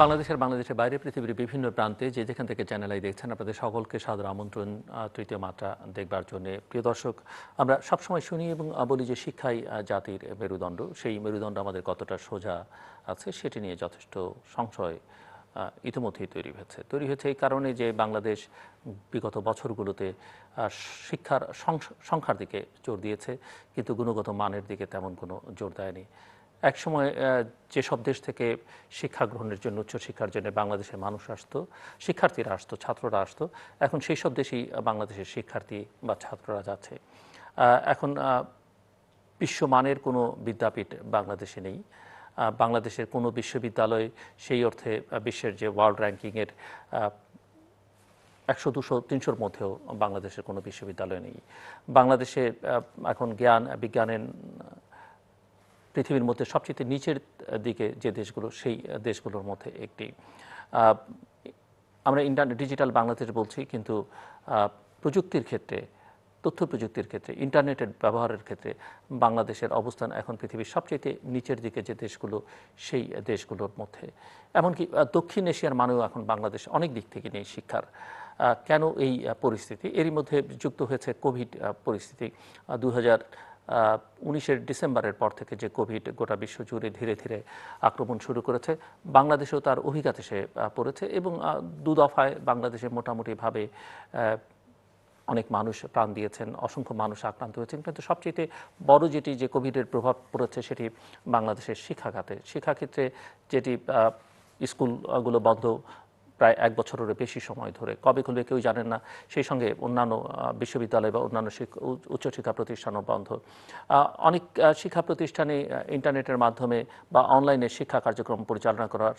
বাংলাদেশের বাংলাদেশের বাইরে পৃথিবীর বিভিন্ন প্রান্তে যে যেখান থেকে চ্যানেলাই দেখছেন আপনাদের সকলকে সাদর আমন্ত্রণ তৃতীয় মাত্রা দেখবার জন্য প্রিয় দর্শক আমরা সবসময় শুনি এবং বলি যে শিক্ষাই জাতির মেরুদণ্ড সেই মেরুদণ্ড আমাদের কতটা সোজা আছে সেটি নিয়ে যথেষ্ট সংশয় ইতিমধ্যেই তৈরি হয়েছে তৈরি হয়েছে এই কারণে যে বাংলাদেশ বিগত বছরগুলোতে শিক্ষার সংখ্যার দিকে জোর দিয়েছে কিন্তু গুণগত মানের দিকে তেমন কোনো জোর দেয়নি একসময় যেসব দেশ থেকে শিক্ষা গ্রহণের জন্য উচ্চশিক্ষার জন্য বাংলাদেশের মানুষ আসতো শিক্ষার্থীরা আসতো ছাত্ররা আসতো এখন সেই সব দেশেই বাংলাদেশের শিক্ষার্থী বা ছাত্ররা যাচ্ছে এখন বিশ্বমানের কোনো বিদ্যাপীঠ বাংলাদেশে নেই বাংলাদেশের কোনো বিশ্ববিদ্যালয় সেই অর্থে বিশ্বের যে ওয়ার্ল্ড র্যাঙ্কিংয়ের একশো দুশো তিনশোর মধ্যেও বাংলাদেশের কোনো বিশ্ববিদ্যালয় নেই বাংলাদেশে এখন জ্ঞান বিজ্ঞানের পৃথিবীর মধ্যে সবচেয়ে নিচের দিকে যে দেশগুলো সেই দেশগুলোর মধ্যে একটি আমরা ইন্টারনেট ডিজিটাল বাংলাদেশ বলছি কিন্তু প্রযুক্তির ক্ষেত্রে তথ্য প্রযুক্তির ক্ষেত্রে ইন্টারনেটের ব্যবহারের ক্ষেত্রে বাংলাদেশের অবস্থান এখন পৃথিবীর সবচেয়ে নিচের দিকে যে দেশগুলো সেই দেশগুলোর মধ্যে এমনকি দক্ষিণ এশিয়ার মানেও এখন বাংলাদেশ অনেক দিক থেকে নেই শিক্ষার কেন এই পরিস্থিতি এরই মধ্যে যুক্ত হয়েছে কোভিড পরিস্থিতি দু উনিশের ডিসেম্বরের পর থেকে যে কোভিড গোটা বিশ্ব জুড়ে ধীরে ধীরে আক্রমণ শুরু করেছে বাংলাদেশেও তার অভিজ্ঞতা এসে পড়েছে এবং দু দফায় বাংলাদেশে মোটামুটিভাবে অনেক মানুষ প্রাণ দিয়েছেন অসংখ্য মানুষ আক্রান্ত হয়েছেন কিন্তু সবচেয়ে বড় যেটি যে কোভিডের প্রভাব পড়েছে সেটি বাংলাদেশের শিক্ষাখাতে শিক্ষাক্ষেত্রে যেটি স্কুলগুলো বন্ধ প্রায় এক বছরের বেশি সময় ধরে কবে খুলবে কেউ জানেন না সেই সঙ্গে অন্যান্য বিশ্ববিদ্যালয় বা অন্যান্য উচ্চশিক্ষা প্রতিষ্ঠানও বন্ধ অনেক শিক্ষা প্রতিষ্ঠানে ইন্টারনেটের মাধ্যমে বা অনলাইনে শিক্ষা কার্যক্রম পরিচালনা করার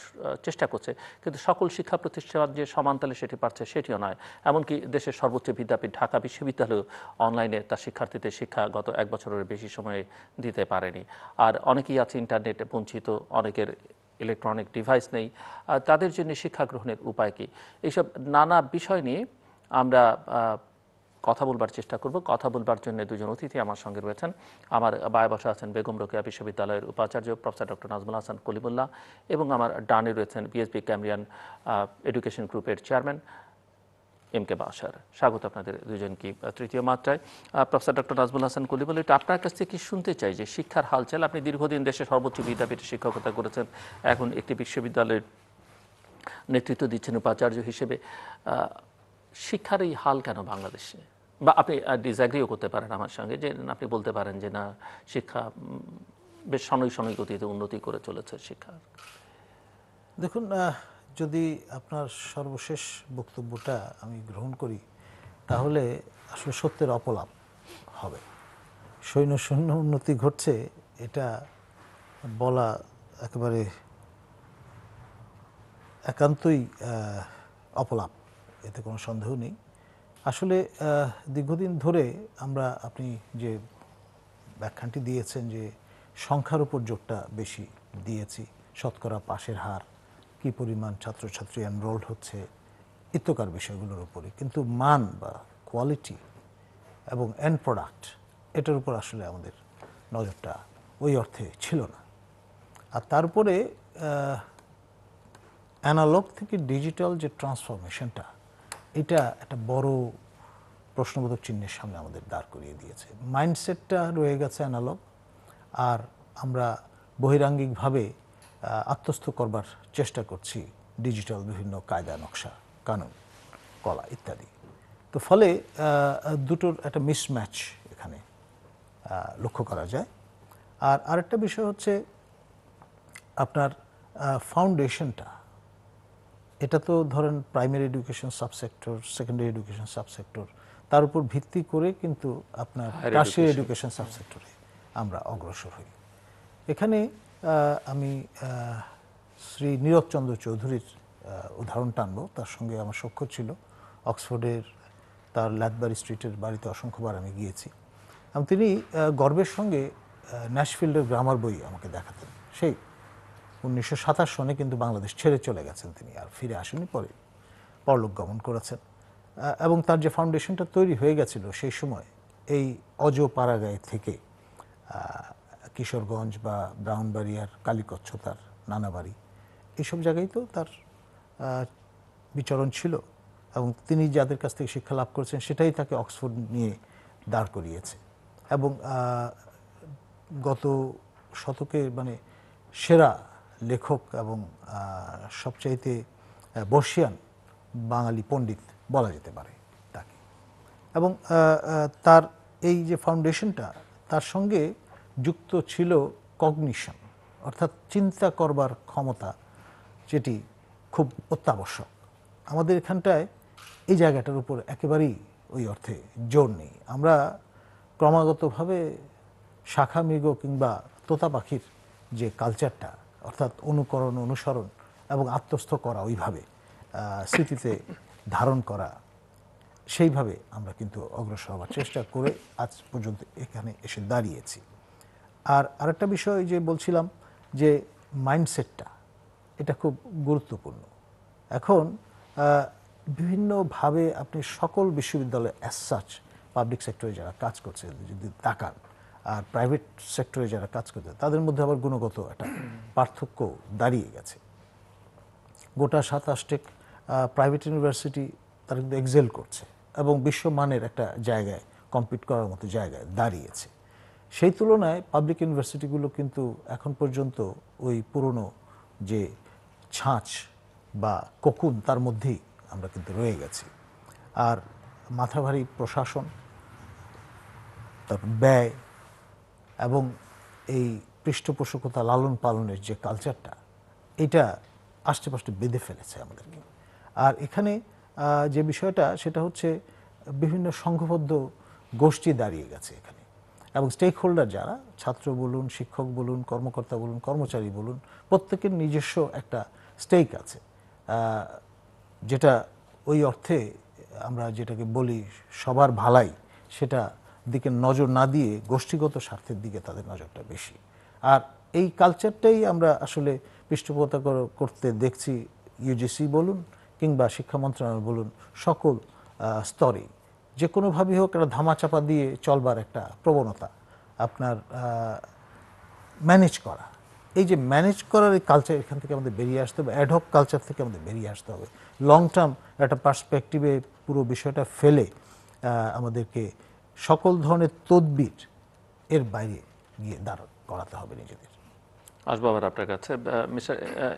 চেষ্টা করছে কিন্তু সকল শিক্ষা প্রতিষ্ঠান যে সমান্তালে সেটি পারছে সেটিও নয় এমনকি দেশের সর্বোচ্চ বিদ্যাপীঠ ঢাকা বিশ্ববিদ্যালয় অনলাইনে তার শিক্ষার্থীদের শিক্ষা গত এক বছরের বেশি সময়ে দিতে পারেনি আর অনেকেই আছে ইন্টারনেট বঞ্চিত অনেকের ইলেকট্রনিক ডিভাইস নেই তাদের জন্য শিক্ষা গ্রহণের উপায় কী এইসব নানা বিষয় নিয়ে আমরা কথা বলবার চেষ্টা করব কথা বলবার জন্য দুজন অতিথি আমার সঙ্গে রয়েছেন আমার বায় বসা আছেন বেগম রোকেয়া বিশ্ববিদ্যালয়ের উপাচার্য প্রফেসর ডক্টর নাজমুল হাসান কলিমুল্লাহ এবং আমার ডানে রয়েছেন বিএসপি ক্যামরিয়ান এডুকেশন গ্রুপের চেয়ারম্যান এম কে বাসার স্বাগত আপনাদের দুজনকে তৃতীয় মাত্রায় প্রফেসর ডক্টর নাজমুল হাসান কলি বলে এটা আপনার কাছ থেকে শুনতে চাই যে শিক্ষার হালচাল আপনি দীর্ঘদিন দেশের সর্বোচ্চ বিদ্যাপীঠে শিক্ষকতা করেছেন এখন একটি বিশ্ববিদ্যালয়ের নেতৃত্ব দিচ্ছেন উপাচার্য হিসেবে শিক্ষার এই হাল কেন বাংলাদেশে বা আপনি ডিজাগ্রিও করতে পারেন আমার সঙ্গে যে আপনি বলতে পারেন যে না শিক্ষা বেশ সনই সনই গতিতে উন্নতি করে চলেছে শিক্ষা দেখুন যদি আপনার সর্বশেষ বক্তব্যটা আমি গ্রহণ করি তাহলে আসলে সত্যের অপলাপ হবে সৈন্য সৈন্য উন্নতি ঘটছে এটা বলা একেবারে একান্তই অপলাপ এতে কোনো সন্দেহ নেই আসলে দীর্ঘদিন ধরে আমরা আপনি যে ব্যাখ্যানটি দিয়েছেন যে সংখ্যার উপর জোরটা বেশি দিয়েছি শতকরা পাশের হার কি পরিমাণ ছাত্রছাত্রী এনরোল্ড হচ্ছে ইত্যকার বিষয়গুলোর উপরে কিন্তু মান বা কোয়ালিটি এবং এন্ড প্রোডাক্ট এটার উপর আসলে আমাদের নজরটা ওই অর্থে ছিল না আর তারপরে অ্যানালগ থেকে ডিজিটাল যে ট্রান্সফরমেশনটা এটা একটা বড় প্রশ্নবোধক চিহ্নের সামনে আমাদের দাঁড় করিয়ে দিয়েছে মাইন্ডসেটটা রয়ে গেছে অ্যানালগ আর আমরা বহিরাঙ্গিকভাবে আত্মস্থ করবার চেষ্টা করছি ডিজিটাল বিভিন্ন কায়দা নকশা কানুন কলা ইত্যাদি তো ফলে দুটোর একটা মিসম্যাচ এখানে লক্ষ্য করা যায় আর আরেকটা বিষয় হচ্ছে আপনার ফাউন্ডেশনটা এটা তো ধরেন primary education subsector secondary education subsector তার উপর ভিত্তি করে কিন্তু আপনার টার্সিয়ারি এডুকেশন সাবসেক্টরে আমরা অগ্রসর হই এখানে আমি শ্রী নীরজচন্দ্র চৌধুরীর উদাহরণ টানব তার সঙ্গে আমার সখ্য ছিল অক্সফোর্ডের তার ল্যাথবারি স্ট্রিটের বাড়িতে অসংখ্যবার আমি গিয়েছি এবং তিনি গর্বের সঙ্গে ন্যাশফিল্ডের গ্রামার বই আমাকে দেখাতেন সেই উনিশশো সাতাশ সনে কিন্তু বাংলাদেশ ছেড়ে চলে গেছেন তিনি আর ফিরে আসেনি পরে পরলোক গমন করেছেন এবং তার যে ফাউন্ডেশনটা তৈরি হয়ে গেছিল সেই সময় এই অজ পাড়াগায় থেকে কিশোরগঞ্জ বা ব্রাহ্মণবাড়িয়ার কালীকচ্ছ তার নানা বাড়ি এইসব জায়গায় তো তার বিচরণ ছিল এবং তিনি যাদের কাছ থেকে শিক্ষা লাভ করেছেন সেটাই তাকে অক্সফোর্ড নিয়ে দাঁড় করিয়েছে এবং গত শতকে মানে সেরা লেখক এবং সবচাইতে বর্ষিয়ান বাঙালি পণ্ডিত বলা যেতে পারে তাকে এবং তার এই যে ফাউন্ডেশনটা তার সঙ্গে যুক্ত ছিল কগনিশন অর্থাৎ চিন্তা করবার ক্ষমতা যেটি খুব অত্যাবশ্যক আমাদের এখানটায় এই জায়গাটার উপর একেবারেই ওই অর্থে জোর নেই আমরা ক্রমাগতভাবে শাখা মৃগ কিংবা তোতা পাখির যে কালচারটা অর্থাৎ অনুকরণ অনুসরণ এবং আত্মস্থ করা ওইভাবে স্মৃতিতে ধারণ করা সেইভাবে আমরা কিন্তু অগ্রসর হওয়ার চেষ্টা করে আজ পর্যন্ত এখানে এসে দাঁড়িয়েছি আর আরেকটা বিষয় যে বলছিলাম যে মাইন্ডসেটটা এটা খুব গুরুত্বপূর্ণ এখন বিভিন্নভাবে আপনি সকল বিশ্ববিদ্যালয়ে অ্যাজ সাচ পাবলিক সেক্টরে যারা কাজ করছে যদি তাকান আর প্রাইভেট সেক্টরে যারা কাজ করছে তাদের মধ্যে আবার গুণগত একটা পার্থক্য দাঁড়িয়ে গেছে গোটা সাতাশটেক প্রাইভেট ইউনিভার্সিটি তারা কিন্তু এক্সেল করছে এবং বিশ্বমানের একটা জায়গায় কম্পিট করার মতো জায়গায় দাঁড়িয়েছে সেই তুলনায় পাবলিক ইউনিভার্সিটিগুলো কিন্তু এখন পর্যন্ত ওই পুরনো যে ছাঁচ বা কোকুন তার মধ্যেই আমরা কিন্তু রয়ে গেছি আর মাথাভারী প্রশাসন তারপর ব্যয় এবং এই পৃষ্ঠপোষকতা লালন পালনের যে কালচারটা এটা আষ্টেপাষ্টে বেঁধে ফেলেছে আমাদেরকে আর এখানে যে বিষয়টা সেটা হচ্ছে বিভিন্ন সংঘবদ্ধ গোষ্ঠী দাঁড়িয়ে গেছে এখানে এবং স্টেক হোল্ডার যারা ছাত্র বলুন শিক্ষক বলুন কর্মকর্তা বলুন কর্মচারী বলুন প্রত্যেকের নিজস্ব একটা স্টেক আছে যেটা ওই অর্থে আমরা যেটাকে বলি সবার ভালাই সেটা দিকে নজর না দিয়ে গোষ্ঠীগত স্বার্থের দিকে তাদের নজরটা বেশি আর এই কালচারটাই আমরা আসলে পৃষ্ঠপোষকতা করতে দেখছি ইউজিসি বলুন কিংবা শিক্ষা মন্ত্রণালয় বলুন সকল স্তরেই যে কোনোভাবেই হোক একটা ধামাচাপা দিয়ে চলবার একটা প্রবণতা আপনার ম্যানেজ করা এই যে ম্যানেজ করার এই কালচার এখান থেকে আমাদের বেরিয়ে আসতে হবে অ্যাডহক কালচার থেকে আমাদের বেরিয়ে আসতে হবে লং টার্ম একটা পার্সপেক্টিভে পুরো বিষয়টা ফেলে আমাদেরকে সকল ধরনের তদবির এর বাইরে গিয়ে দাঁড় করাতে হবে নিজেদের আসবো আবার আপনার কাছে মিস্টার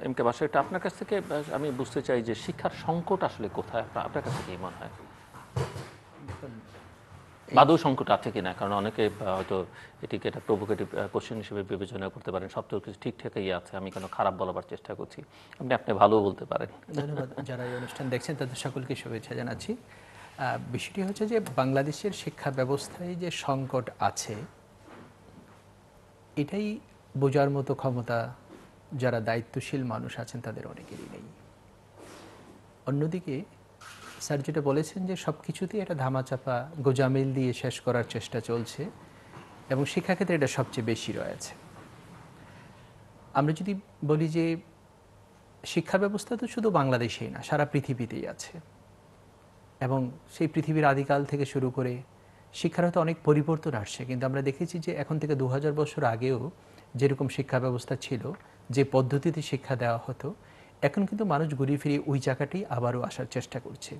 এম কে বাসা এটা আপনার কাছ থেকে আমি বুঝতে চাই যে শিক্ষার সংকট আসলে কোথায় আপনার কাছে কি মনে হয় বাদৌ সংকট আছে কিনা কারণ অনেকে হয়তো এটিকে একটা প্রভোকেটিভ কোশ্চেন হিসেবে বিবেচনা করতে পারেন সব তো কিছু ঠিকঠাকই আছে আমি কেন খারাপ বলবার চেষ্টা করছি আপনি আপনি ভালো বলতে পারেন ধন্যবাদ যারা এই অনুষ্ঠান দেখছেন তাদের সকলকে শুভেচ্ছা জানাচ্ছি বিষয়টি হচ্ছে যে বাংলাদেশের শিক্ষা ব্যবস্থায় যে সংকট আছে এটাই বোঝার মতো ক্ষমতা যারা দায়িত্বশীল মানুষ আছেন তাদের অনেকেরই নেই অন্যদিকে স্যার যেটা বলেছেন যে সব কিছুতেই এটা ধামাচাপা গোজামিল দিয়ে শেষ করার চেষ্টা চলছে এবং শিক্ষাক্ষেত্রে এটা সবচেয়ে বেশি রয়েছে আমরা যদি বলি যে শিক্ষা ব্যবস্থা তো শুধু বাংলাদেশেই না সারা পৃথিবীতেই আছে এবং সেই পৃথিবীর আদিকাল থেকে শুরু করে শিক্ষার হয়তো অনেক পরিবর্তন আসছে কিন্তু আমরা দেখেছি যে এখন থেকে দু বছর আগেও যেরকম শিক্ষা ব্যবস্থা ছিল যে পদ্ধতিতে শিক্ষা দেওয়া হতো এখন কিন্তু মানুষ ঘুরিয়ে ফিরিয়ে ওই জায়গাটি আবারও আসার চেষ্টা করছে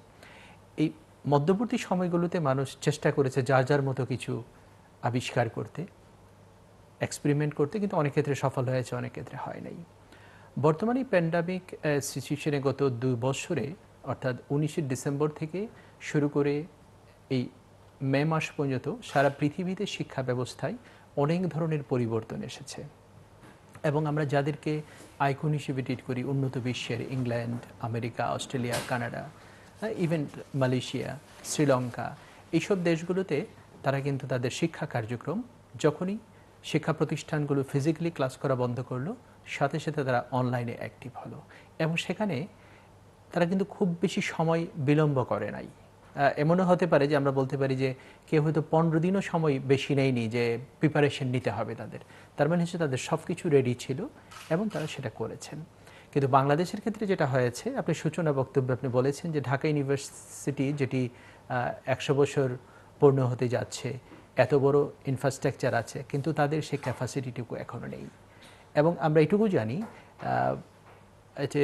এই মধ্যবর্তী সময়গুলোতে মানুষ চেষ্টা করেছে যার যার মতো কিছু আবিষ্কার করতে এক্সপেরিমেন্ট করতে কিন্তু অনেক ক্ষেত্রে সফল হয়েছে অনেক ক্ষেত্রে হয় নাই বর্তমানে প্যান্ডামিক সিচুয়েশনে গত দুই বছরে অর্থাৎ উনিশে ডিসেম্বর থেকে শুরু করে এই মে মাস পর্যন্ত সারা পৃথিবীতে শিক্ষা ব্যবস্থায় অনেক ধরনের পরিবর্তন এসেছে এবং আমরা যাদেরকে আইকন হিসেবে ট্রিট করি উন্নত বিশ্বের England America Australia Canada even Malaysia Sri Lanka এইসব দেশগুলোতে তারা কিন্তু তাদের শিক্ষা কার্যক্রম যখনই শিক্ষা প্রতিষ্ঠানগুলো ফিজিক্যালি ক্লাস করা বন্ধ করলো সাথে সাথে তারা অনলাইনে অ্যাক্টিভ হলো এবং সেখানে তারা কিন্তু খুব বেশি সময় বিলম্ব করে নাই এমনও হতে পারে যে আমরা বলতে পারি যে কেউ হয়তো পনেরো দিনও সময় বেশি নেয়নি যে প্রিপারেশন নিতে হবে তাদের তার মানে হচ্ছে তাদের সব কিছু রেডি ছিল এবং তারা সেটা করেছেন কিন্তু বাংলাদেশের ক্ষেত্রে যেটা হয়েছে আপনি সূচনা বক্তব্যে আপনি বলেছেন যে ঢাকা ইউনিভার্সিটি যেটি একশো বছর পূর্ণ হতে যাচ্ছে এত বড় ইনফ্রাস্ট্রাকচার আছে কিন্তু তাদের সেই ক্যাপাসিটিটুকু এখনও নেই এবং আমরা এটুকু জানি যে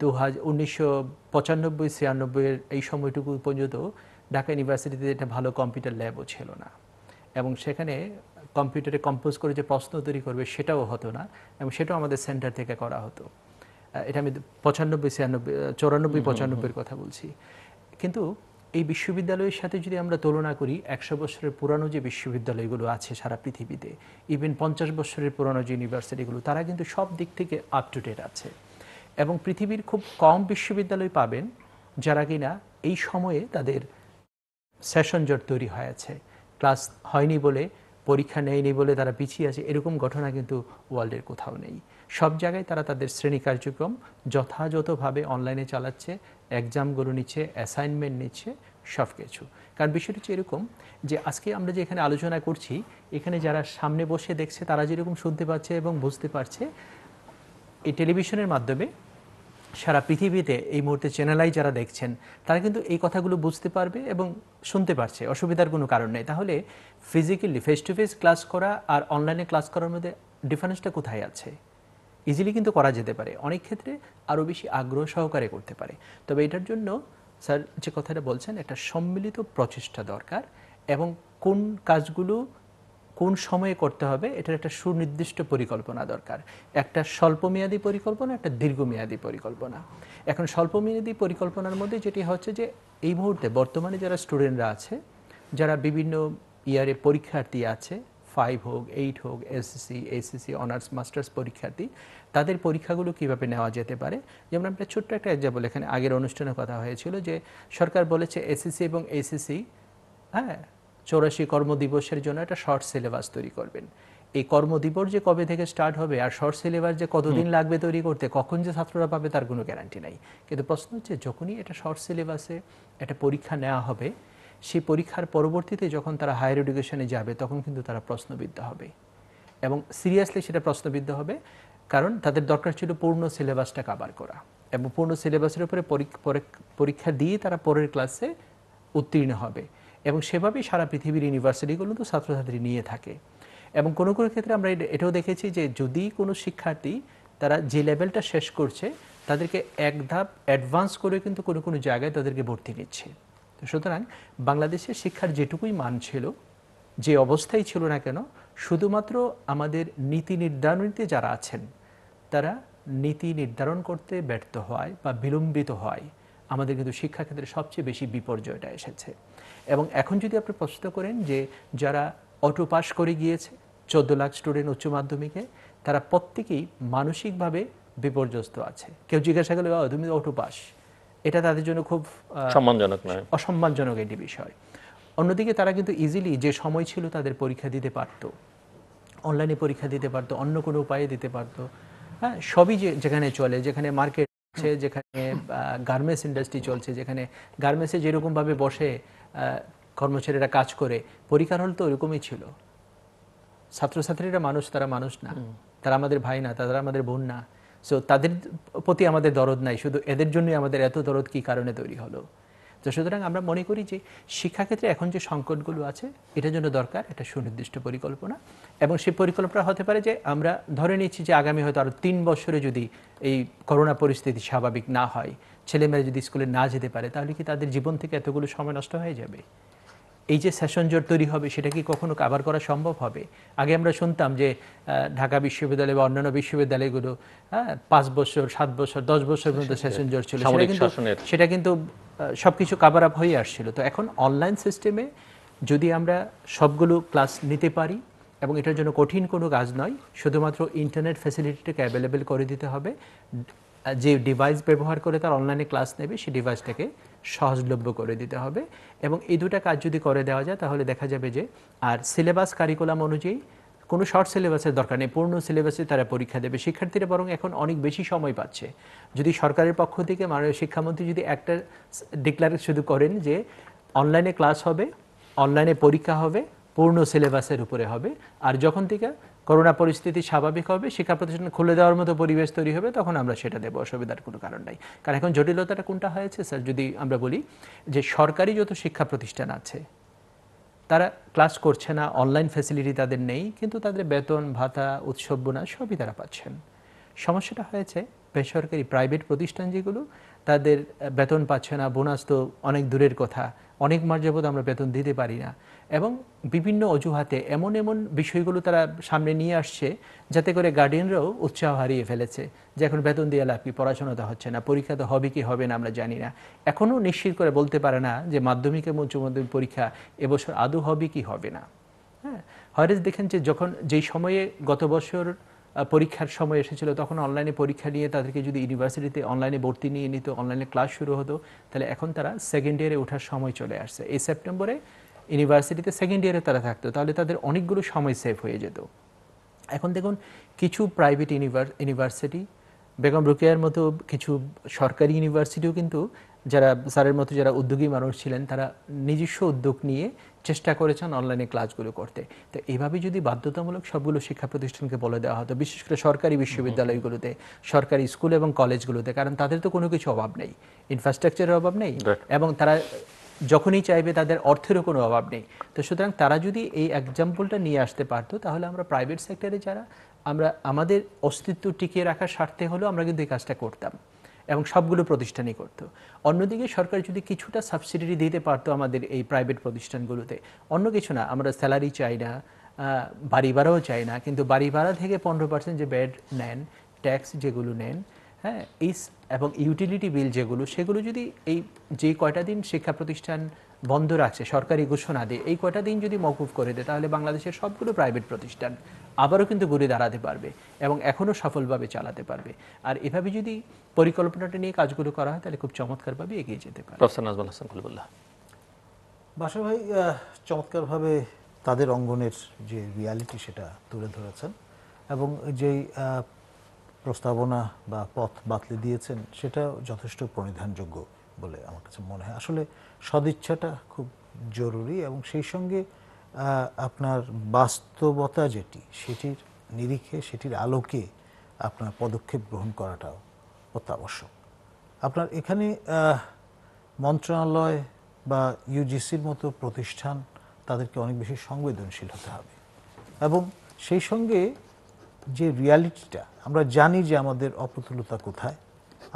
দু হাজার উনিশশো পঁচানব্বই ছিয়ানব্বইয়ের এই সময়টুকু পর্যন্ত ঢাকা ইউনিভার্সিটিতে একটা ভালো কম্পিউটার ল্যাবও ছিল না এবং সেখানে কম্পিউটারে কম্পোজ করে যে প্রশ্ন তৈরি করবে সেটাও হতো না এবং সেটাও আমাদের সেন্টার থেকে করা হতো এটা আমি পঁচানব্বই ছিয়ানব্বই চৌরানব্বই পঁচানব্বইয়ের কথা বলছি কিন্তু এই বিশ্ববিদ্যালয়ের সাথে যদি আমরা তুলনা করি একশো বছরের পুরানো যে বিশ্ববিদ্যালয়গুলো আছে সারা পৃথিবীতে ইভেন পঞ্চাশ বছরের পুরানো যে ইউনিভার্সিটিগুলো তারা কিন্তু সব দিক থেকে আপ টু ডেট আছে এবং পৃথিবীর খুব কম বিশ্ববিদ্যালয় পাবেন যারা কিনা এই সময়ে তাদের সেশন জট তৈরি হয়েছে ক্লাস হয়নি বলে পরীক্ষা নেয়নি বলে তারা পিছিয়ে আছে এরকম ঘটনা কিন্তু ওয়ার্ল্ডের কোথাও নেই সব জায়গায় তারা তাদের শ্রেণী কার্যক্রম যথাযথভাবে অনলাইনে চালাচ্ছে এক্সামগুলো নিচ্ছে অ্যাসাইনমেন্ট নিচ্ছে সব কিছু কারণ বিষয়টি হচ্ছে এরকম যে আজকে আমরা যে এখানে আলোচনা করছি এখানে যারা সামনে বসে দেখছে তারা যেরকম শুনতে পাচ্ছে এবং বুঝতে পারছে এই টেলিভিশনের মাধ্যমে সারা পৃথিবীতে এই মুহূর্তে চ্যানেলাই যারা দেখছেন তারা কিন্তু এই কথাগুলো বুঝতে পারবে এবং শুনতে পারছে অসুবিধার কোনো কারণ নেই তাহলে physically face to face class করা আর অনলাইনে ক্লাস করার মধ্যে ডিফারেন্সটা কোথায় আছে ইজিলি কিন্তু করা যেতে পারে অনেক ক্ষেত্রে আরও বেশি আগ্রহ সহকারে করতে পারে তবে এটার জন্য স্যার যে কথাটা বলছেন একটা সম্মিলিত প্রচেষ্টা দরকার এবং কোন কাজগুলো কোন সময়ে করতে হবে এটার একটা সুনির্দিষ্ট পরিকল্পনা দরকার একটা স্বল্পমেয়াদী পরিকল্পনা একটা দীর্ঘমেয়াদী পরিকল্পনা এখন স্বল্পমেয়াদী পরিকল্পনার মধ্যে যেটি হচ্ছে যে এই মুহূর্তে বর্তমানে যারা স্টুডেন্টরা আছে যারা বিভিন্ন ইয়ারে পরীক্ষার্থী আছে ফাইভ হোক এইট হোক এসএসসি এসএসসি অনার্স মাস্টার্স পরীক্ষার্থী তাদের পরীক্ষাগুলো কিভাবে নেওয়া যেতে পারে যেমন আমরা ছোট্ট একটা এক্সাম্পল এখানে আগের অনুষ্ঠানে কথা হয়েছিল যে সরকার বলেছে এসএসসি এবং এসএসসি হ্যাঁ চৌরাশি কর্মদিবসের জন্য একটা শর্ট সিলেবাস তৈরি করবেন এই কর্মদিবস যে কবে থেকে স্টার্ট হবে আর শর্ট সিলেবাস যে কতদিন লাগবে তৈরি করতে কখন যে ছাত্ররা পাবে তার কোনো গ্যারান্টি নাই কিন্তু প্রশ্ন হচ্ছে যখনই এটা শর্ট সিলেবাসে একটা পরীক্ষা নেওয়া হবে সেই পরীক্ষার পরবর্তীতে যখন তারা হায়ার এডুকেশনে যাবে তখন কিন্তু তারা প্রশ্নবিদ্ধ হবে এবং সিরিয়াসলি সেটা প্রশ্নবিদ্ধ হবে কারণ তাদের দরকার ছিল পূর্ণ সিলেবাসটা কাবার করা এবং পূর্ণ সিলেবাসের উপরে পরীক্ষা দিয়ে তারা পরের ক্লাসে উত্তীর্ণ হবে এবং সেভাবেই সারা পৃথিবীর ইউনিভার্সিটিগুলো তো ছাত্রছাত্রী নিয়ে থাকে এবং কোনো কোনো ক্ষেত্রে আমরা এটাও দেখেছি যে যদি কোনো শিক্ষার্থী তারা যে লেভেলটা শেষ করছে তাদেরকে এক ধাপ অ্যাডভান্স করে কিন্তু কোনো কোনো জায়গায় তাদেরকে ভর্তি নিচ্ছে সুতরাং বাংলাদেশের শিক্ষার যেটুকুই মান ছিল যে অবস্থায় ছিল না কেন শুধুমাত্র আমাদের নীতি নির্ধারণীতে যারা আছেন তারা নীতি নির্ধারণ করতে ব্যর্থ হয় বা বিলম্বিত হয় আমাদের কিন্তু শিক্ষাক্ষেত্রে সবচেয়ে বেশি বিপর্যয়টা এসেছে এবং এখন যদি আপনি প্রশ্ন করেন যে যারা অটো পাস করে গিয়েছে চোদ্দ লাখ স্টুডেন্ট উচ্চ মাধ্যমিকে তারা প্রত্যেকেই মানসিকভাবে বিপর্যস্ত আছে কেউ জিজ্ঞাসা করলে তুমি অটো পাস এটা তাদের জন্য খুব সম্মানজনক নয় অসম্মানজনক একটি বিষয় অন্যদিকে তারা কিন্তু ইজিলি যে সময় ছিল তাদের পরীক্ষা দিতে পারত অনলাইনে পরীক্ষা দিতে পারত অন্য কোনো উপায়ে দিতে পারত হ্যাঁ সবই যে যেখানে চলে যেখানে মার্কেট আছে যেখানে গার্মেন্টস ইন্ডাস্ট্রি চলছে যেখানে গার্মেন্টসে যেরকমভাবে বসে কর্মচারীরা কাজ করে পরীক্ষার হল তো ওরকমই ছিল ছাত্রছাত্রীরা মানুষ তারা মানুষ না তারা আমাদের ভাই না তারা আমাদের বোন না সো তাদের প্রতি আমাদের দরদ নাই শুধু এদের জন্যই আমাদের এত দরদ কি কারণে তৈরি হলো তো সুতরাং আমরা মনে করি যে শিক্ষাক্ষেত্রে এখন যে সংকটগুলো আছে এটার জন্য দরকার একটা সুনির্দিষ্ট পরিকল্পনা এবং সেই পরিকল্পনা হতে পারে যে আমরা ধরে নিচ্ছি যে আগামী হয়তো আরও তিন বছরে যদি এই করোনা পরিস্থিতি স্বাভাবিক না হয় ছেলেমেয়েরা যদি স্কুলে না যেতে পারে তাহলে কি তাদের জীবন থেকে এতগুলো সময় নষ্ট হয়ে যাবে এই যে সেশন জোর তৈরি হবে সেটা কি কখনো কাভার করা সম্ভব হবে আগে আমরা শুনতাম যে ঢাকা বিশ্ববিদ্যালয় বা অন্যান্য বিশ্ববিদ্যালয়গুলো হ্যাঁ পাঁচ বছর সাত বছর দশ বছর পর্যন্ত সেশন জোর ছিল সেটা কিন্তু সেটা কিন্তু সব কিছু কাভার আপ হয়ে আসছিল তো এখন অনলাইন সিস্টেমে যদি আমরা সবগুলো ক্লাস নিতে পারি এবং এটার জন্য কঠিন কোনো কাজ নয় শুধুমাত্র ইন্টারনেট ফ্যাসিলিটিটাকে অ্যাভেলেবেল করে দিতে হবে যে ডিভাইস ব্যবহার করে তার অনলাইনে ক্লাস নেবে সেই ডিভাইসটাকে সহজলভ্য করে দিতে হবে এবং এই দুটা কাজ যদি করে দেওয়া যায় তাহলে দেখা যাবে যে আর সিলেবাস কারিকুলাম অনুযায়ী কোনো শর্ট সিলেবাসের দরকার নেই পূর্ণ সিলেবাসে তারা পরীক্ষা দেবে শিক্ষার্থীরা বরং এখন অনেক বেশি সময় পাচ্ছে যদি সরকারের পক্ষ থেকে মাননীয় শিক্ষামন্ত্রী যদি একটা ডিক্লারে শুধু করেন যে অনলাইনে ক্লাস হবে অনলাইনে পরীক্ষা হবে পূর্ণ সিলেবাসের উপরে হবে আর যখন থেকে করোনা পরিস্থিতি স্বাভাবিক হবে শিক্ষা প্রতিষ্ঠান খুলে দেওয়ার মতো পরিবেশ তৈরি হবে তখন আমরা সেটা দেবো অসুবিধার কোনো কারণ নাই কারণ এখন জটিলতাটা কোনটা হয়েছে স্যার যদি আমরা বলি যে সরকারি যত শিক্ষা প্রতিষ্ঠান আছে তারা ক্লাস করছে না অনলাইন ফ্যাসিলিটি তাদের নেই কিন্তু তাদের বেতন ভাতা উৎসব বোনা সবই তারা পাচ্ছেন সমস্যাটা হয়েছে বেসরকারি প্রাইভেট প্রতিষ্ঠান যেগুলো তাদের বেতন পাচ্ছে না বোনাস তো অনেক দূরের কথা অনেক মাস আমরা বেতন দিতে পারি না এবং বিভিন্ন অজুহাতে এমন এমন বিষয়গুলো তারা সামনে নিয়ে আসছে যাতে করে গার্ডিয়ানরাও উৎসাহ হারিয়ে ফেলেছে যে এখন বেতন দিয়ে লাভ কি পড়াশোনা তো হচ্ছে না পরীক্ষা তো হবে কি হবে না আমরা জানি না এখনও নিশ্চিত করে বলতে পারে না যে মাধ্যমিক এবং উচ্চ মাধ্যমিক পরীক্ষা এবছর আদৌ হবে কি হবে না হ্যাঁ হয়রাজ দেখেন যে যখন যেই সময়ে গত বছর পরীক্ষার সময় এসেছিল তখন অনলাইনে পরীক্ষা নিয়ে তাদেরকে যদি ইউনিভার্সিটিতে অনলাইনে ভর্তি নিয়ে নিত অনলাইনে ক্লাস শুরু হতো তাহলে এখন তারা সেকেন্ড ইয়ারে ওঠার সময় চলে আসছে এই সেপ্টেম্বরে ইউনিভার্সিটিতে সেকেন্ড ইয়ারে তারা থাকতো তাহলে তাদের অনেকগুলো সময় সেভ হয়ে যেত এখন দেখুন কিছু প্রাইভেট ইউনিভার্সিটি বেগম রুকেয়ার মতো কিছু সরকারি ইউনিভার্সিটিও কিন্তু যারা স্যারের মতো যারা উদ্যোগী মানুষ ছিলেন তারা নিজস্ব উদ্যোগ নিয়ে চেষ্টা করেছেন অনলাইনে ক্লাসগুলো করতে তো এভাবে যদি বাধ্যতামূলক সবগুলো শিক্ষা প্রতিষ্ঠানকে বলে দেওয়া হতো বিশেষ করে সরকারি বিশ্ববিদ্যালয়গুলোতে সরকারি স্কুল এবং কলেজগুলোতে কারণ তাদের তো কোনো কিছু অভাব নেই ইনফ্রাস্ট্রাকচারের অভাব নেই এবং তারা যখনই চাইবে তাদের অর্থেরও কোনো অভাব নেই তো সুতরাং তারা যদি এই এক্সাম্পলটা নিয়ে আসতে পারতো তাহলে আমরা প্রাইভেট সেক্টরে যারা আমরা আমাদের অস্তিত্ব টিকিয়ে রাখার স্বার্থে হলেও আমরা কিন্তু এই কাজটা করতাম এবং সবগুলো প্রতিষ্ঠানই করত অন্যদিকে সরকার যদি কিছুটা সাবসিডি দিতে পারতো আমাদের এই প্রাইভেট প্রতিষ্ঠানগুলোতে অন্য কিছু না আমরা স্যালারি চাই না বাড়ি ভাড়াও চাই না কিন্তু বাড়ি ভাড়া থেকে পনেরো পার্সেন্ট যে বেড নেন ট্যাক্স যেগুলো নেন হ্যাঁ এই এবং ইউটিলিটি বিল যেগুলো সেগুলো যদি এই যে কয়টা দিন শিক্ষা প্রতিষ্ঠান বন্ধ রাখছে সরকারি ঘোষণা দিয়ে এই কয়টা দিন যদি মকুফ করে দেয় তাহলে বাংলাদেশের সবগুলো প্রাইভেট প্রতিষ্ঠান আবারও কিন্তু ঘুরে দাঁড়াতে পারবে এবং এখনও সফলভাবে চালাতে পারবে আর এভাবে যদি পরিকল্পনাটা নিয়ে কাজগুলো করা হয় তাহলে খুব চমৎকারভাবে এগিয়ে যেতে পারে প্রফেসর নাজমুল হাসান কলিবুল্লাহ বাসা ভাই চমৎকারভাবে তাদের অঙ্গনের যে রিয়ালিটি সেটা তুলে ধরেছেন এবং যেই প্রস্তাবনা বা পথ বাতলে দিয়েছেন সেটা যথেষ্ট প্রণিধানযোগ্য বলে আমার কাছে মনে হয় আসলে সদিচ্ছাটা খুব জরুরি এবং সেই সঙ্গে আপনার বাস্তবতা যেটি সেটির নিরিখে সেটির আলোকে আপনার পদক্ষেপ গ্রহণ করাটাও অত্যাবশ্যক আপনার এখানে মন্ত্রণালয় বা ইউজিসির মতো প্রতিষ্ঠান তাদেরকে অনেক বেশি সংবেদনশীল হতে হবে এবং সেই সঙ্গে যে রিয়ালিটিটা আমরা জানি যে আমাদের অপ্রতুলতা কোথায়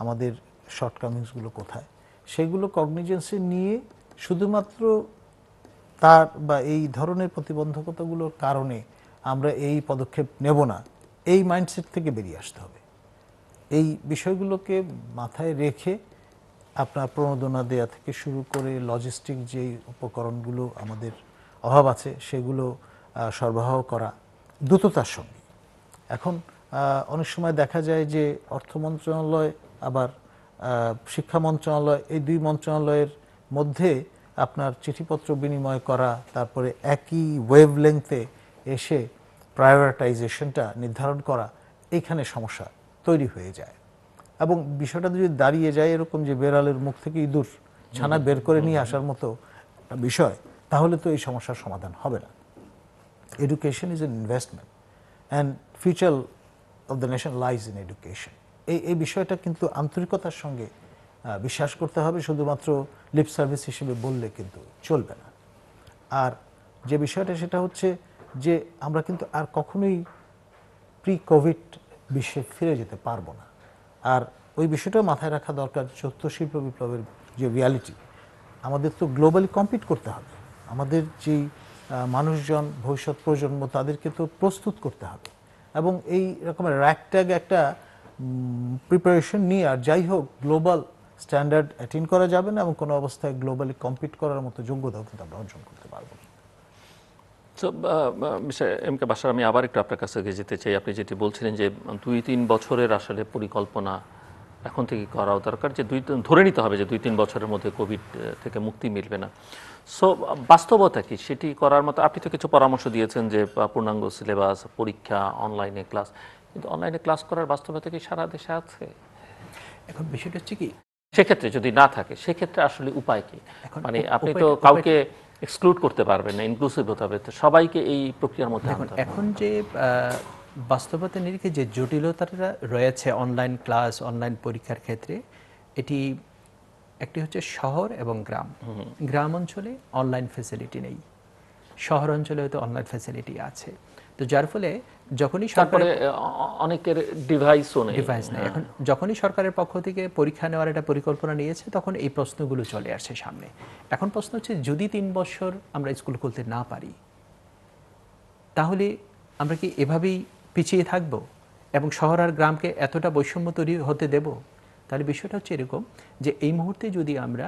আমাদের শর্টকামিংসগুলো কোথায় সেগুলো কগনিজেন্সে নিয়ে শুধুমাত্র তার বা এই ধরনের প্রতিবন্ধকতাগুলোর কারণে আমরা এই পদক্ষেপ নেব না এই মাইন্ডসেট থেকে বেরিয়ে আসতে হবে এই বিষয়গুলোকে মাথায় রেখে আপনার প্রণোদনা দেয়া থেকে শুরু করে লজিস্টিক যে উপকরণগুলো আমাদের অভাব আছে সেগুলো সরবরাহ করা দ্রুততার সঙ্গে এখন অনেক সময় দেখা যায় যে অর্থ মন্ত্রণালয় আবার শিক্ষা মন্ত্রণালয় এই দুই মন্ত্রণালয়ের মধ্যে আপনার চিঠিপত্র বিনিময় করা তারপরে একই ওয়েভ লেংথে এসে প্রায়োরিটাইজেশনটা নির্ধারণ করা এইখানে সমস্যা তৈরি হয়ে যায় এবং বিষয়টা যদি দাঁড়িয়ে যায় এরকম যে বেড়ালের মুখ থেকে ইঁদুর ছানা বের করে নিয়ে আসার মতো একটা বিষয় তাহলে তো এই সমস্যার সমাধান হবে না education is an investment and future of the nation lies in education এই এই বিষয়টা কিন্তু আন্তরিকতার সঙ্গে বিশ্বাস করতে হবে শুধুমাত্র লিপ সার্ভিস হিসেবে বললে কিন্তু চলবে না আর যে বিষয়টা সেটা হচ্ছে যে আমরা কিন্তু আর কখনোই প্রি কোভিড বিশ্বে ফিরে যেতে পারবো না আর ওই বিষয়টাও মাথায় রাখা দরকার চতুর্থ শিল্প বিপ্লবের যে রিয়ালিটি আমাদের তো গ্লোবালি কম্পিট করতে হবে আমাদের যেই মানুষজন ভবিষ্যৎ প্রজন্ম তাদেরকে তো প্রস্তুত করতে হবে এবং এই রকমের র্যাকট্যাগ একটা প্রিপারেশন নিয়ে আর যাই হোক গ্লোবাল স্ট্যান্ডার্ড অ্যাটেন্ড করা যাবে না এবং কোনো অবস্থায় গ্লোবালি কম্পিট করার মতো যোগ্যতাও কিন্তু আমরা অর্জন করতে পারবো সো মিস্টার এম কে বাসার আমি আবার একটু আপনার কাছে যেতে চাই আপনি যেটি বলছিলেন যে দুই তিন বছরের আসলে পরিকল্পনা এখন থেকে করাও দরকার যে দুই ধরে নিতে হবে যে দুই তিন বছরের মধ্যে কোভিড থেকে মুক্তি মিলবে না সো বাস্তবতা কি সেটি করার মতো আপনি তো কিছু পরামর্শ দিয়েছেন যে পূর্ণাঙ্গ সিলেবাস পরীক্ষা অনলাইনে ক্লাস কিন্তু অনলাইনে ক্লাস করার বাস্তবতা কি সারা দেশে আছে এখন বিষয়টা হচ্ছে কি সেক্ষেত্রে যদি না থাকে সেক্ষেত্রে আসলে উপায় কি মানে আপনি তো কাউকে এক্সক্লুড করতে পারবেন না ইনক্লুসিভ হতে হবে সবাইকে এই প্রক্রিয়ার মধ্যে এখন যে বাস্তবতা নিরিখে যে জটিলতাটা রয়েছে অনলাইন ক্লাস অনলাইন পরীক্ষার ক্ষেত্রে এটি একটি হচ্ছে শহর এবং গ্রাম গ্রাম অঞ্চলে অনলাইন ফেসিলিটি নেই শহর অঞ্চলে হয়তো অনলাইন ফেসিলিটি আছে তো যার ফলে যখনই সরকারে অনেকের ডিভাইস ডিভাইস নেই হ্যাঁ। এখন যখনই সরকারের পক্ষ থেকে পরীক্ষা নেওয়ার একটা পরিকল্পনা নিয়েছে তখন এই প্রশ্নগুলো চলে আসছে সামনে এখন প্রশ্ন হচ্ছে যদি তিন বছর আমরা স্কুল খুলতে না পারি তাহলে আমরা কি এভাবেই পিছিয়ে থাকব এবং শহর আর গ্রামকে এতটা বৈষম্য তৈরি হতে দেব তাহলে বিষয়টা হচ্ছে এরকম যে এই মুহূর্তে যদি আমরা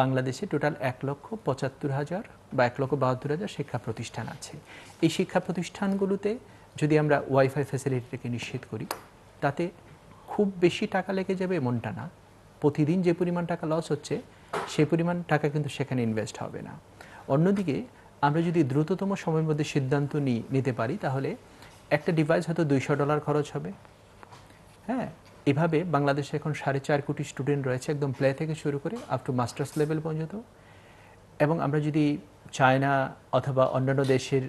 বাংলাদেশে টোটাল এক লক্ষ পঁচাত্তর হাজার বা এক লক্ষ বাহাত্তর হাজার শিক্ষা প্রতিষ্ঠান আছে এই শিক্ষা প্রতিষ্ঠানগুলোতে যদি আমরা ওয়াইফাই ফ্যাসিলিটিটাকে নিশ্চিত করি তাতে খুব বেশি টাকা লেগে যাবে এমনটা না প্রতিদিন যে পরিমাণ টাকা লস হচ্ছে সেই পরিমাণ টাকা কিন্তু সেখানে ইনভেস্ট হবে না অন্যদিকে আমরা যদি দ্রুততম সময়ের মধ্যে সিদ্ধান্ত নিই নিতে পারি তাহলে একটা ডিভাইস হয়তো দুইশো ডলার খরচ হবে হ্যাঁ এভাবে বাংলাদেশে এখন সাড়ে চার কোটি স্টুডেন্ট রয়েছে একদম প্লে থেকে শুরু করে আপ টু মাস্টার্স লেভেল পর্যন্ত এবং আমরা যদি চায়না অথবা অন্যান্য দেশের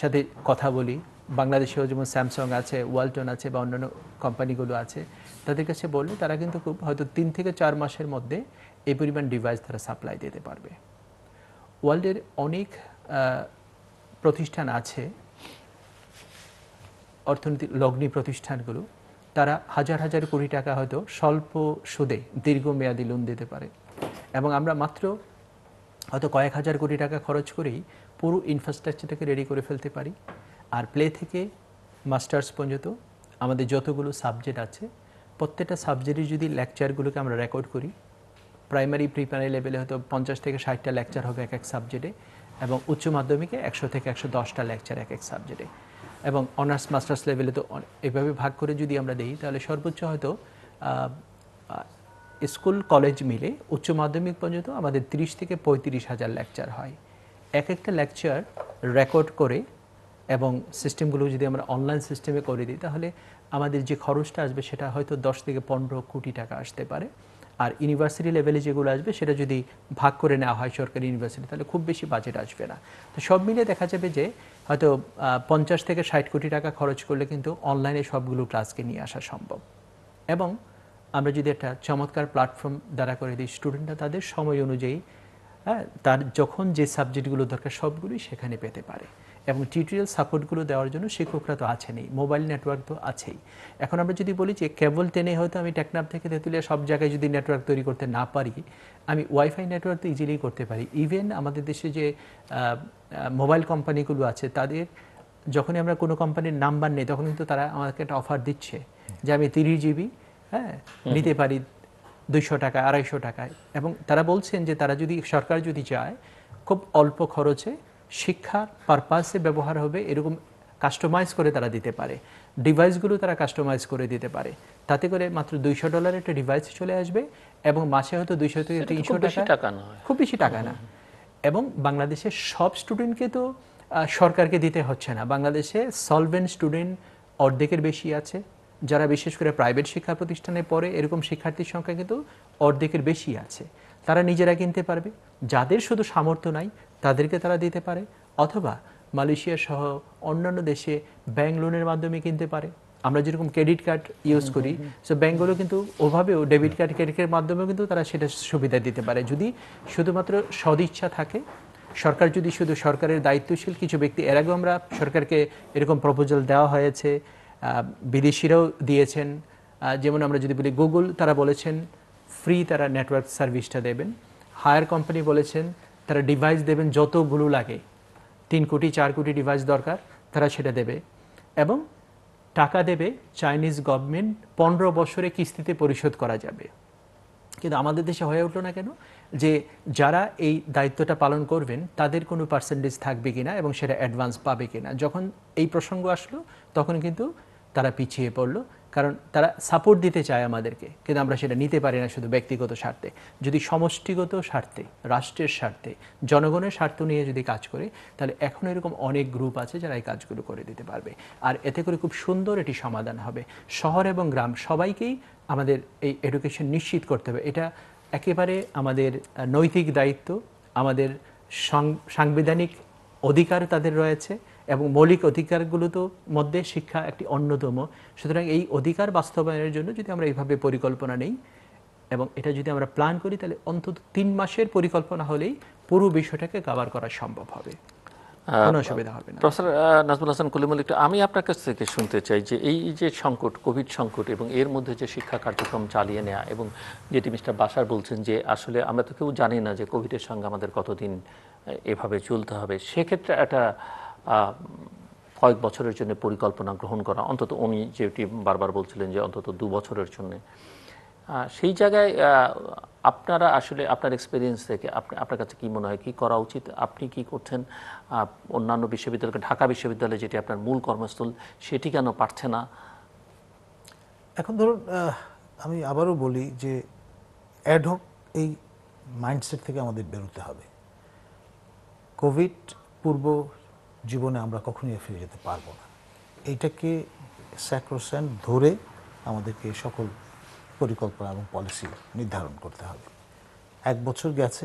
সাথে কথা বলি বাংলাদেশেও যেমন স্যামসং আছে ওয়ালটন আছে বা অন্যান্য কোম্পানিগুলো আছে তাদের কাছে বললে তারা কিন্তু খুব হয়তো তিন থেকে চার মাসের মধ্যে এই পরিমাণ ডিভাইস তারা সাপ্লাই দিতে পারবে ওয়ার্ল্ডের অনেক প্রতিষ্ঠান আছে অর্থনৈতিক লগ্নি প্রতিষ্ঠানগুলো তারা হাজার হাজার কোটি টাকা হয়তো স্বল্প সুদে দীর্ঘমেয়াদী লোন দিতে পারে এবং আমরা মাত্র হয়তো কয়েক হাজার কোটি টাকা খরচ করেই পুরো ইনফ্রাস্ট্রাকচারটাকে রেডি করে ফেলতে পারি আর প্লে থেকে মাস্টার্স পর্যন্ত আমাদের যতগুলো সাবজেক্ট আছে প্রত্যেকটা সাবজেক্টের যদি লেকচারগুলোকে আমরা রেকর্ড করি প্রাইমারি প্রিপারি লেভেলে হয়তো পঞ্চাশ থেকে ষাটটা লেকচার হবে এক এক সাবজেক্টে এবং উচ্চ মাধ্যমিকে একশো থেকে একশো দশটা লেকচার এক এক সাবজেক্টে এবং অনার্স মাস্টার্স লেভেলে তো এভাবে ভাগ করে যদি আমরা দিই তাহলে সর্বোচ্চ হয়তো স্কুল কলেজ মিলে উচ্চ মাধ্যমিক পর্যন্ত আমাদের ত্রিশ থেকে পঁয়ত্রিশ হাজার লেকচার হয় এক একটা লেকচার রেকর্ড করে এবং সিস্টেমগুলো যদি আমরা অনলাইন সিস্টেমে করে দিই তাহলে আমাদের যে খরচটা আসবে সেটা হয়তো দশ থেকে পনেরো কোটি টাকা আসতে পারে আর ইউনিভার্সিটি লেভেলে যেগুলো আসবে সেটা যদি ভাগ করে নেওয়া হয় সরকারি ইউনিভার্সিটি তাহলে খুব বেশি বাজেট আসবে না তো সব মিলে দেখা যাবে যে হয়তো পঞ্চাশ থেকে ষাট কোটি টাকা খরচ করলে কিন্তু অনলাইনে সবগুলো ক্লাসকে নিয়ে আসা সম্ভব এবং আমরা যদি একটা চমৎকার প্ল্যাটফর্ম দ্বারা করে দিই স্টুডেন্টরা তাদের সময় অনুযায়ী হ্যাঁ তার যখন যে সাবজেক্টগুলো দরকার সবগুলোই সেখানে পেতে পারে এবং টিউটোরিয়াল সাপোর্টগুলো দেওয়ার জন্য শিক্ষকরা তো আছেনই মোবাইল নেটওয়ার্ক তো আছেই এখন আমরা যদি বলি যে কেবল টেনে হয়তো আমি টেকনাপ থেকে তেঁতুলিয়া সব জায়গায় যদি নেটওয়ার্ক তৈরি করতে না পারি আমি ওয়াইফাই নেটওয়ার্ক তো ইজিলি করতে পারি ইভেন আমাদের দেশে যে মোবাইল কোম্পানিগুলো আছে তাদের যখনই আমরা কোনো কোম্পানির নাম্বার নেই তখন কিন্তু তারা আমাকে একটা অফার দিচ্ছে যে আমি তিরিশ জিবি হ্যাঁ নিতে পারি দুইশো টাকা আড়াইশো টাকায় এবং তারা বলছেন যে তারা যদি সরকার যদি যায় খুব অল্প খরচে শিক্ষার পারপাসে ব্যবহার হবে এরকম কাস্টমাইজ করে তারা দিতে পারে ডিভাইসগুলো তারা কাস্টমাইজ করে দিতে পারে তাতে করে মাত্র দুইশো ডলার একটা ডিভাইস চলে আসবে এবং মাসে হয়তো দুইশো থেকে তিনশো টাকা খুব বেশি টাকা না এবং বাংলাদেশের সব স্টুডেন্টকে তো সরকারকে দিতে হচ্ছে না বাংলাদেশে সলভেন্ট স্টুডেন্ট অর্ধেকের বেশি আছে যারা বিশেষ করে প্রাইভেট শিক্ষা প্রতিষ্ঠানে পড়ে এরকম শিক্ষার্থীর সংখ্যা কিন্তু অর্ধেকের বেশি আছে তারা নিজেরা কিনতে পারবে যাদের শুধু সামর্থ্য নাই তাদেরকে তারা দিতে পারে অথবা মালয়েশিয়া সহ অন্যান্য দেশে ব্যাংক লোনের মাধ্যমে কিনতে পারে আমরা যেরকম ক্রেডিট কার্ড ইউজ করি সো ব্যাঙ্কগুলো কিন্তু ওভাবেও ডেবিট কার্ড ক্রেডিটের মাধ্যমেও কিন্তু তারা সেটা সুবিধা দিতে পারে যদি শুধুমাত্র সদিচ্ছা থাকে সরকার যদি শুধু সরকারের দায়িত্বশীল কিছু ব্যক্তি এর আগেও আমরা সরকারকে এরকম প্রপোজাল দেওয়া হয়েছে বিদেশিরাও দিয়েছেন যেমন আমরা যদি বলি গুগল তারা বলেছেন ফ্রি তারা নেটওয়ার্ক সার্ভিসটা দেবেন হায়ার কোম্পানি বলেছেন তারা ডিভাইস দেবেন যতগুলো লাগে তিন কোটি চার কোটি ডিভাইস দরকার তারা সেটা দেবে এবং টাকা দেবে চাইনিজ গভর্নমেন্ট পনেরো বছরে কিস্তিতে পরিশোধ করা যাবে কিন্তু আমাদের দেশে হয়ে উঠলো না কেন যে যারা এই দায়িত্বটা পালন করবেন তাদের কোনো পার্সেন্টেজ থাকবে কিনা এবং সেটা অ্যাডভান্স পাবে কিনা যখন এই প্রসঙ্গ আসলো তখন কিন্তু তারা পিছিয়ে পড়লো কারণ তারা সাপোর্ট দিতে চায় আমাদেরকে কিন্তু আমরা সেটা নিতে পারি না শুধু ব্যক্তিগত স্বার্থে যদি সমষ্টিগত স্বার্থে রাষ্ট্রের স্বার্থে জনগণের স্বার্থ নিয়ে যদি কাজ করে তাহলে এখন এরকম অনেক গ্রুপ আছে যারা এই কাজগুলো করে দিতে পারবে আর এতে করে খুব সুন্দর এটি সমাধান হবে শহর এবং গ্রাম সবাইকেই আমাদের এই এডুকেশন নিশ্চিত করতে হবে এটা একেবারে আমাদের নৈতিক দায়িত্ব আমাদের সাংবিধানিক অধিকার তাদের রয়েছে এবং মৌলিক অধিকারগুলো তো মধ্যে শিক্ষা একটি অন্যতম সুতরাং এই অধিকার বাস্তবায়নের জন্য যদি আমরা এইভাবে পরিকল্পনা নেই এবং এটা যদি আমরা প্ল্যান করি তাহলে অন্তত তিন মাসের পরিকল্পনা হলেই পুরো বিষয়টাকে কাভার করা সম্ভব হবে আমি আপনার কাছ থেকে শুনতে চাই যে এই যে সংকট কোভিড সংকট এবং এর মধ্যে যে শিক্ষা কার্যক্রম চালিয়ে এবং যেটি মিস্টার বলছেন যে আসলে আমরা তো কেউ জানি না যে কোভিডের সঙ্গে আমাদের কতদিন এভাবে চলতে হবে সেক্ষেত্রে একটা কয়েক বছরের জন্য পরিকল্পনা গ্রহণ করা অন্তত উনি যেটি বারবার বলছিলেন যে অন্তত দু বছরের জন্য সেই জায়গায় আপনারা আসলে আপনার এক্সপিরিয়েন্স থেকে আপনার কাছে কী মনে হয় কী করা উচিত আপনি কি করছেন অন্যান্য বিশ্ববিদ্যালয় ঢাকা বিশ্ববিদ্যালয়ে যেটি আপনার মূল কর্মস্থল সেটি কেন পারছে না এখন ধরুন আমি আবারও বলি যে অ্যাডহক এই মাইন্ডসেট থেকে আমাদের বেরোতে হবে কোভিড পূর্ব জীবনে আমরা কখনোই ফিরে যেতে পারবো না এইটাকে স্যাক্রোসেন ধরে আমাদেরকে সকল পরিকল্পনা এবং পলিসি নির্ধারণ করতে হবে এক বছর গেছে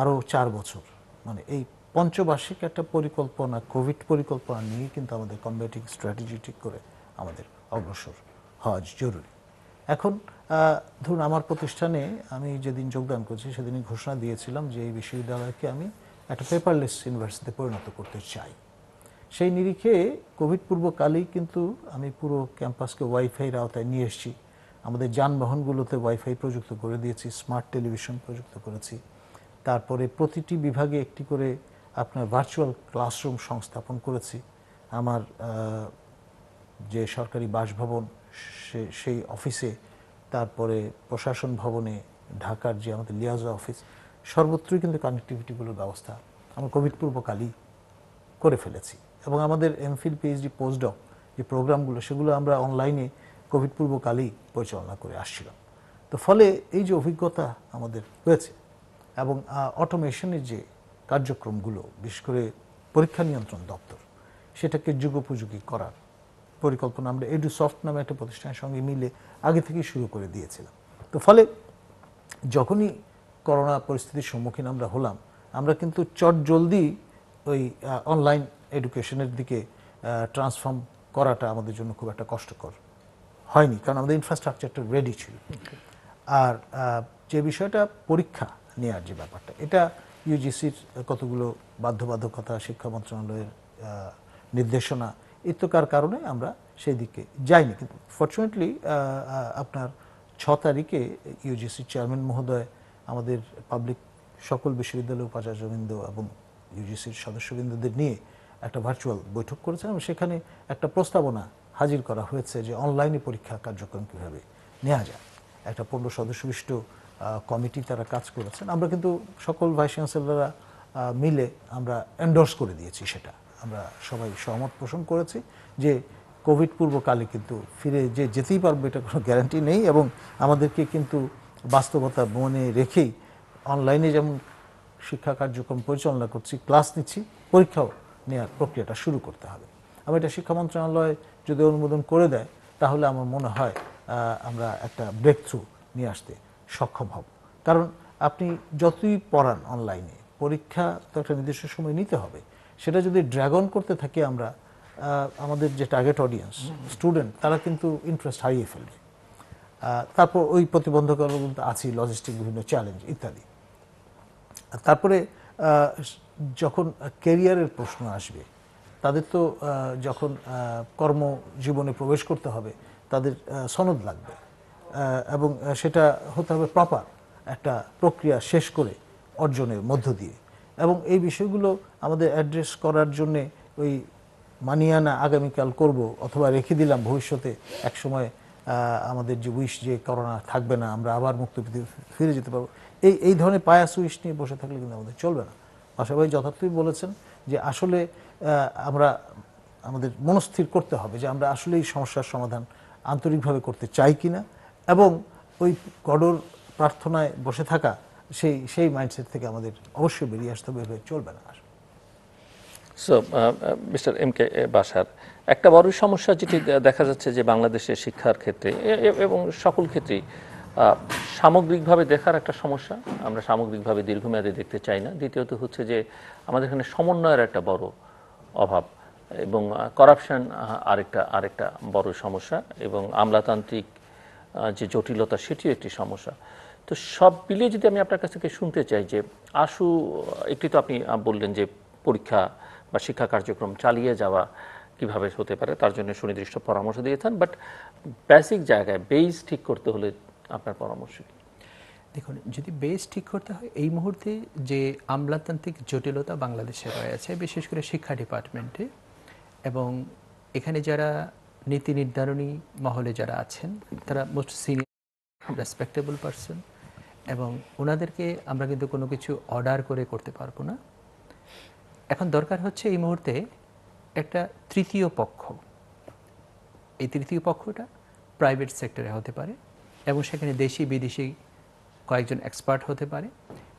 আরও চার বছর মানে এই পঞ্চবার্ষিক একটা পরিকল্পনা কোভিড পরিকল্পনা নিয়ে কিন্তু আমাদের কম্বেটিং স্ট্র্যাটেজি ঠিক করে আমাদের অগ্রসর হওয়া জরুরি এখন ধরুন আমার প্রতিষ্ঠানে আমি যেদিন যোগদান করছি সেদিনই ঘোষণা দিয়েছিলাম যে এই বিশ্ববিদ্যালয়কে আমি একটা পেপারলেস ইউনিভার্সিটিতে পরিণত করতে চাই সেই নিরিখে কোভিড পূর্বকালেই কিন্তু আমি পুরো ক্যাম্পাসকে ওয়াইফাইয়ের আওতায় নিয়ে এসেছি আমাদের যানবাহনগুলোতে ওয়াইফাই প্রযুক্ত করে দিয়েছি স্মার্ট টেলিভিশন প্রযুক্ত করেছি তারপরে প্রতিটি বিভাগে একটি করে আপনার ভার্চুয়াল ক্লাসরুম সংস্থাপন করেছি আমার যে সরকারি বাসভবন সে সেই অফিসে তারপরে প্রশাসন ভবনে ঢাকার যে আমাদের লিয়াজা অফিস সর্বত্রই কিন্তু কানেকটিভিটিগুলোর ব্যবস্থা আমরা কোভিড পূর্বকালই করে ফেলেছি এবং আমাদের এমফিল পিএইচডি পোস্টডক যে প্রোগ্রামগুলো সেগুলো আমরা অনলাইনে কোভিড পূর্বকালেই পরিচালনা করে আসছিলাম তো ফলে এই যে অভিজ্ঞতা আমাদের হয়েছে এবং অটোমেশনের যে কার্যক্রমগুলো বিশেষ করে পরীক্ষা নিয়ন্ত্রণ দপ্তর সেটাকে যুগোপযোগী করার পরিকল্পনা আমরা এডু সফট নামে একটা প্রতিষ্ঠানের সঙ্গে মিলে আগে থেকেই শুরু করে দিয়েছিলাম তো ফলে যখনই করোনা পরিস্থিতির সম্মুখীন আমরা হলাম আমরা কিন্তু চট জলদি ওই অনলাইন এডুকেশনের দিকে ট্রান্সফর্ম করাটা আমাদের জন্য খুব একটা কষ্টকর হয়নি কারণ আমাদের ইনফ্রাস্ট্রাকচারটা রেডি ছিল আর যে বিষয়টা পরীক্ষা নেওয়ার যে ব্যাপারটা এটা ইউজিসির কতগুলো বাধ্যবাধকতা শিক্ষা মন্ত্রণালয়ের নির্দেশনা ইত্যকার কারণে আমরা সেই দিকে যাইনি কিন্তু ফর্চুনেটলি আপনার ছ তারিখে ইউজিসির চেয়ারম্যান মহোদয় আমাদের পাবলিক সকল বিশ্ববিদ্যালয় উপাচার্যবৃন্দ এবং ইউজিসির সদস্যবৃন্দদের নিয়ে একটা ভার্চুয়াল বৈঠক করেছিলাম সেখানে একটা প্রস্তাবনা হাজির করা হয়েছে যে অনলাইনে পরীক্ষা কার্যক্রম কীভাবে নেওয়া যায় একটা পনেরো সদস্য বিশিষ্ট কমিটি তারা কাজ করেছেন আমরা কিন্তু সকল ভাইস চ্যান্সেলররা মিলে আমরা এন্ডোর্স করে দিয়েছি সেটা আমরা সবাই সহমত পোষণ করেছি যে কোভিড পূর্বকালে কিন্তু ফিরে যে যেতেই পারবে এটা কোনো গ্যারান্টি নেই এবং আমাদেরকে কিন্তু বাস্তবতা মনে রেখেই অনলাইনে যেমন শিক্ষা কার্যক্রম পরিচালনা করছি ক্লাস নিচ্ছি পরীক্ষাও নেওয়ার প্রক্রিয়াটা শুরু করতে হবে আমি এটা শিক্ষা মন্ত্রণালয় যদি অনুমোদন করে দেয় তাহলে আমার মনে হয় আমরা একটা ব্রেক থ্রু নিয়ে আসতে সক্ষম হব কারণ আপনি যতই পড়ান অনলাইনে পরীক্ষা তো একটা নির্দিষ্ট সময় নিতে হবে সেটা যদি ড্রাগন করতে থাকি আমরা আমাদের যে টার্গেট অডিয়েন্স স্টুডেন্ট তারা কিন্তু ইন্টারেস্ট হারিয়ে ফেলবে তারপর ওই প্রতিবন্ধকতা আছে লজিস্টিক বিভিন্ন চ্যালেঞ্জ ইত্যাদি তারপরে যখন কেরিয়ারের প্রশ্ন আসবে তাদের তো যখন কর্মজীবনে প্রবেশ করতে হবে তাদের সনদ লাগবে এবং সেটা হতে হবে প্রপার একটা প্রক্রিয়া শেষ করে অর্জনের মধ্য দিয়ে এবং এই বিষয়গুলো আমাদের অ্যাড্রেস করার জন্যে ওই মানিয়ে আনা আগামীকাল করব অথবা রেখে দিলাম ভবিষ্যতে একসময় আমাদের যে উইশ যে করোনা থাকবে না আমরা আবার মুক্ত ফিরে যেতে পারবো এই এই ধরনের পায়াস উইশ নিয়ে বসে থাকলে কিন্তু আমাদের চলবে না পাশাপাশি যথার্থই বলেছেন যে আসলে আমরা আমাদের মনস্থির করতে হবে যে আমরা আসলে এই সমস্যার সমাধান আন্তরিকভাবে করতে চাই কিনা এবং ওই কডর প্রার্থনায় বসে থাকা সেই সেই মাইন্ডসেট থেকে আমাদের অবশ্যই বেরিয়ে আসতে হবে চলবে না সো মিস্টার এম কে বাসার একটা বড় সমস্যা যেটি দেখা যাচ্ছে যে বাংলাদেশের শিক্ষার ক্ষেত্রে এবং সকল ক্ষেত্রেই সামগ্রিকভাবে দেখার একটা সমস্যা আমরা সামগ্রিকভাবে দীর্ঘমেয়াদে দেখতে চাই না দ্বিতীয়ত হচ্ছে যে আমাদের এখানে সমন্বয়ের একটা বড় অভাব এবং করাপশন আরেকটা আরেকটা বড় সমস্যা এবং আমলাতান্ত্রিক যে জটিলতা সেটিও একটি সমস্যা তো সব মিলিয়ে যদি আমি আপনার কাছ থেকে শুনতে চাই যে আশু একটি তো আপনি বললেন যে পরীক্ষা বা শিক্ষা কার্যক্রম চালিয়ে যাওয়া কিভাবে হতে পারে তার জন্য সুনির্দিষ্ট পরামর্শ দিয়েছেন বাট বেসিক জায়গায় বেস ঠিক করতে হলে আপনার পরামর্শ কি দেখুন যদি বেস ঠিক করতে হয় এই মুহূর্তে যে আমলাতান্ত্রিক জটিলতা বাংলাদেশে রয়েছে বিশেষ করে শিক্ষা ডিপার্টমেন্টে এবং এখানে যারা নীতি নির্ধারণী মহলে যারা আছেন তারা মোস্ট সিনিয়র রেসপেক্টেবল পারসন এবং ওনাদেরকে আমরা কিন্তু কোনো কিছু অর্ডার করে করতে পারবো না এখন দরকার হচ্ছে এই মুহূর্তে একটা তৃতীয় পক্ষ এই তৃতীয় পক্ষটা প্রাইভেট সেক্টরে হতে পারে এবং সেখানে দেশি বিদেশি কয়েকজন এক্সপার্ট হতে পারে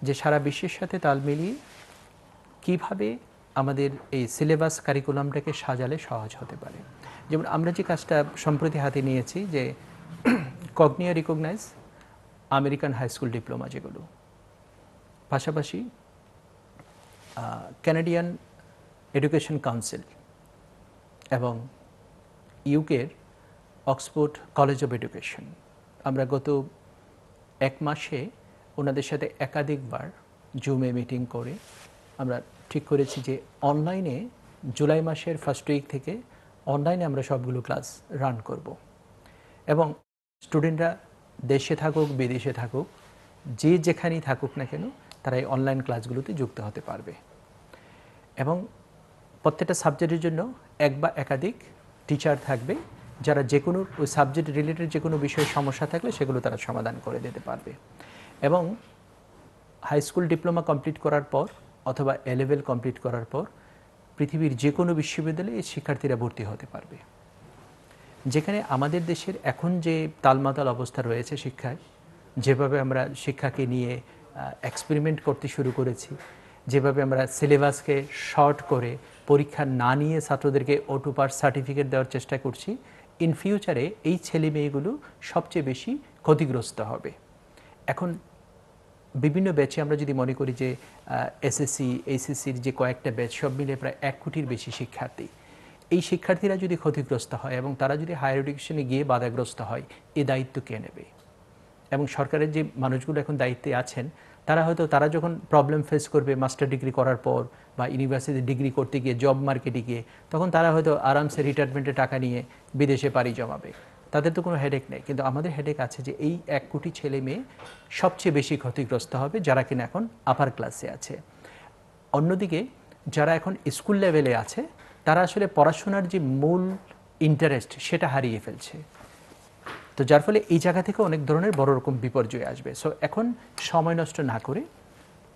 যে সারা বিশ্বের সাথে তাল মিলিয়ে কিভাবে আমাদের এই সিলেবাস কারিকুলামটাকে সাজালে সহজ হতে পারে যেমন আমরা যে কাজটা সম্প্রতি হাতে নিয়েছি যে Cognia recognize American high school diploma যেগুলো পাশাপাশি ক্যানাডিয়ান এডুকেশন কাউন্সিল এবং ইউকের অক্সফোর্ড কলেজ অব এডুকেশন আমরা গত এক মাসে ওনাদের সাথে একাধিকবার জুমে মিটিং করে আমরা ঠিক করেছি যে অনলাইনে জুলাই মাসের ফার্স্ট উইক থেকে অনলাইনে আমরা সবগুলো ক্লাস রান করব এবং স্টুডেন্টরা দেশে থাকুক বিদেশে থাকুক যে যেখানেই থাকুক না কেন তারা এই অনলাইন ক্লাসগুলোতে যুক্ত হতে পারবে এবং প্রত্যেকটা সাবজেক্টের জন্য এক বা একাধিক টিচার থাকবে যারা যে কোনো ওই সাবজেক্ট রিলেটেড যে কোনো বিষয়ে সমস্যা থাকলে সেগুলো তারা সমাধান করে দিতে পারবে এবং হাই স্কুল ডিপ্লোমা কমপ্লিট করার পর অথবা এলেভেল কমপ্লিট করার পর পৃথিবীর যে কোনো বিশ্ববিদ্যালয়ে শিক্ষার্থীরা ভর্তি হতে পারবে যেখানে আমাদের দেশের এখন যে তালমাতাল অবস্থা রয়েছে শিক্ষায় যেভাবে আমরা শিক্ষাকে নিয়ে এক্সপেরিমেন্ট করতে শুরু করেছি যেভাবে আমরা সিলেবাসকে শর্ট করে পরীক্ষা না নিয়ে ছাত্রদেরকে ও টু সার্টিফিকেট দেওয়ার চেষ্টা করছি ইন ফিউচারে এই ছেলে মেয়েগুলো সবচেয়ে বেশি ক্ষতিগ্রস্ত হবে এখন বিভিন্ন ব্যাচে আমরা যদি মনে করি যে এসএসসি এইচএসসির যে কয়েকটা ব্যাচ সব মিলে প্রায় এক কোটির বেশি শিক্ষার্থী এই শিক্ষার্থীরা যদি ক্ষতিগ্রস্ত হয় এবং তারা যদি হায়ার এডুকেশনে গিয়ে বাধাগ্রস্ত হয় এ দায়িত্ব কে নেবে এবং সরকারের যে মানুষগুলো এখন দায়িত্বে আছেন তারা হয়তো তারা যখন প্রবলেম ফেস করবে মাস্টার ডিগ্রি করার পর বা ইউনিভার্সিটি ডিগ্রি করতে গিয়ে জব মার্কেটে গিয়ে তখন তারা হয়তো আরামসে রিটায়ারমেন্টে টাকা নিয়ে বিদেশে পাড়ি জমাবে তাদের তো কোনো হেডেক নেই কিন্তু আমাদের হেডেক আছে যে এই এক কোটি ছেলে মেয়ে সবচেয়ে বেশি ক্ষতিগ্রস্ত হবে যারা কিনা এখন আপার ক্লাসে আছে অন্যদিকে যারা এখন স্কুল লেভেলে আছে তারা আসলে পড়াশোনার যে মূল ইন্টারেস্ট সেটা হারিয়ে ফেলছে তো যার ফলে এই জায়গা থেকে অনেক ধরনের বড় রকম বিপর্যয় আসবে সো এখন সময় নষ্ট না করে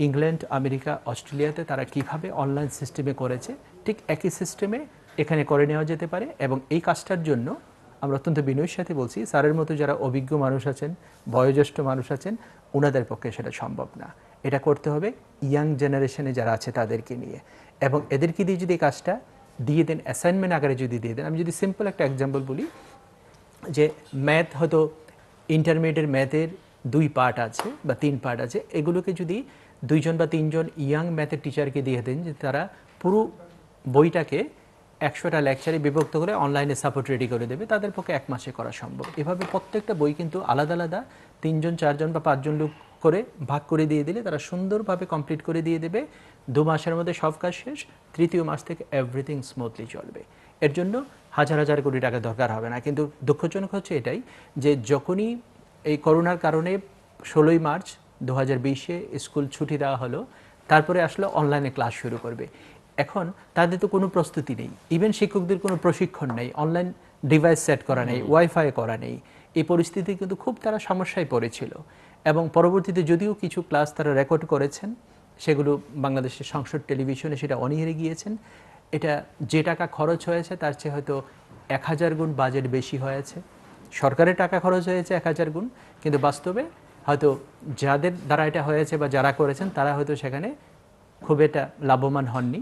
ইংল্যান্ড আমেরিকা অস্ট্রেলিয়াতে তারা কিভাবে অনলাইন সিস্টেমে করেছে ঠিক একই সিস্টেমে এখানে করে নেওয়া যেতে পারে এবং এই কাজটার জন্য আমরা অত্যন্ত বিনয়ের সাথে বলছি স্যারের মতো যারা অভিজ্ঞ মানুষ আছেন বয়োজ্যেষ্ঠ মানুষ আছেন ওনাদের পক্ষে সেটা সম্ভব না এটা করতে হবে ইয়াং জেনারেশনে যারা আছে তাদেরকে নিয়ে এবং এদেরকে দিয়ে যদি কাজটা দিয়ে দেন অ্যাসাইনমেন্ট আকারে যদি দিয়ে দেন আমি যদি সিম্পল একটা এক্সাম্পল বলি যে ম্যাথ হয়তো ইন্টারমিডিয়েট ম্যাথের দুই পার্ট আছে বা তিন পার্ট আছে এগুলোকে যদি দুইজন বা তিনজন ইয়াং ম্যাথের টিচারকে দিয়ে দেন যে তারা পুরো বইটাকে একশোটা লেকচারে বিভক্ত করে অনলাইনে সাপোর্ট রেডি করে দেবে তাদের পক্ষে এক মাসে করা সম্ভব এভাবে প্রত্যেকটা বই কিন্তু আলাদা আলাদা তিনজন চারজন বা পাঁচজন লোক করে ভাগ করে দিয়ে দিলে তারা সুন্দরভাবে কমপ্লিট করে দিয়ে দেবে দু মাসের মধ্যে সব কাজ শেষ তৃতীয় মাস থেকে এভরিথিং স্মুথলি চলবে এর জন্য হাজার হাজার কোটি টাকা দরকার হবে না কিন্তু দুঃখজনক হচ্ছে এটাই যে যখনই এই করোনার কারণে ষোলোই মার্চ দু হাজার স্কুল ছুটি দেওয়া হলো তারপরে আসলে অনলাইনে ক্লাস শুরু করবে এখন তাদের তো কোনো প্রস্তুতি নেই ইভেন শিক্ষকদের কোনো প্রশিক্ষণ নেই অনলাইন ডিভাইস সেট করা নেই ওয়াইফাই করা নেই এই পরিস্থিতি কিন্তু খুব তারা সমস্যায় পড়েছিল এবং পরবর্তীতে যদিও কিছু ক্লাস তারা রেকর্ড করেছেন সেগুলো বাংলাদেশের সংসদ টেলিভিশনে সেটা অনিহেরে গিয়েছেন এটা যে টাকা খরচ হয়েছে তার চেয়ে হয়তো এক হাজার গুণ বাজেট বেশি হয়েছে সরকারের টাকা খরচ হয়েছে এক হাজার গুণ কিন্তু বাস্তবে হয়তো যাদের দ্বারা এটা হয়েছে বা যারা করেছেন তারা হয়তো সেখানে খুব এটা লাভবান হননি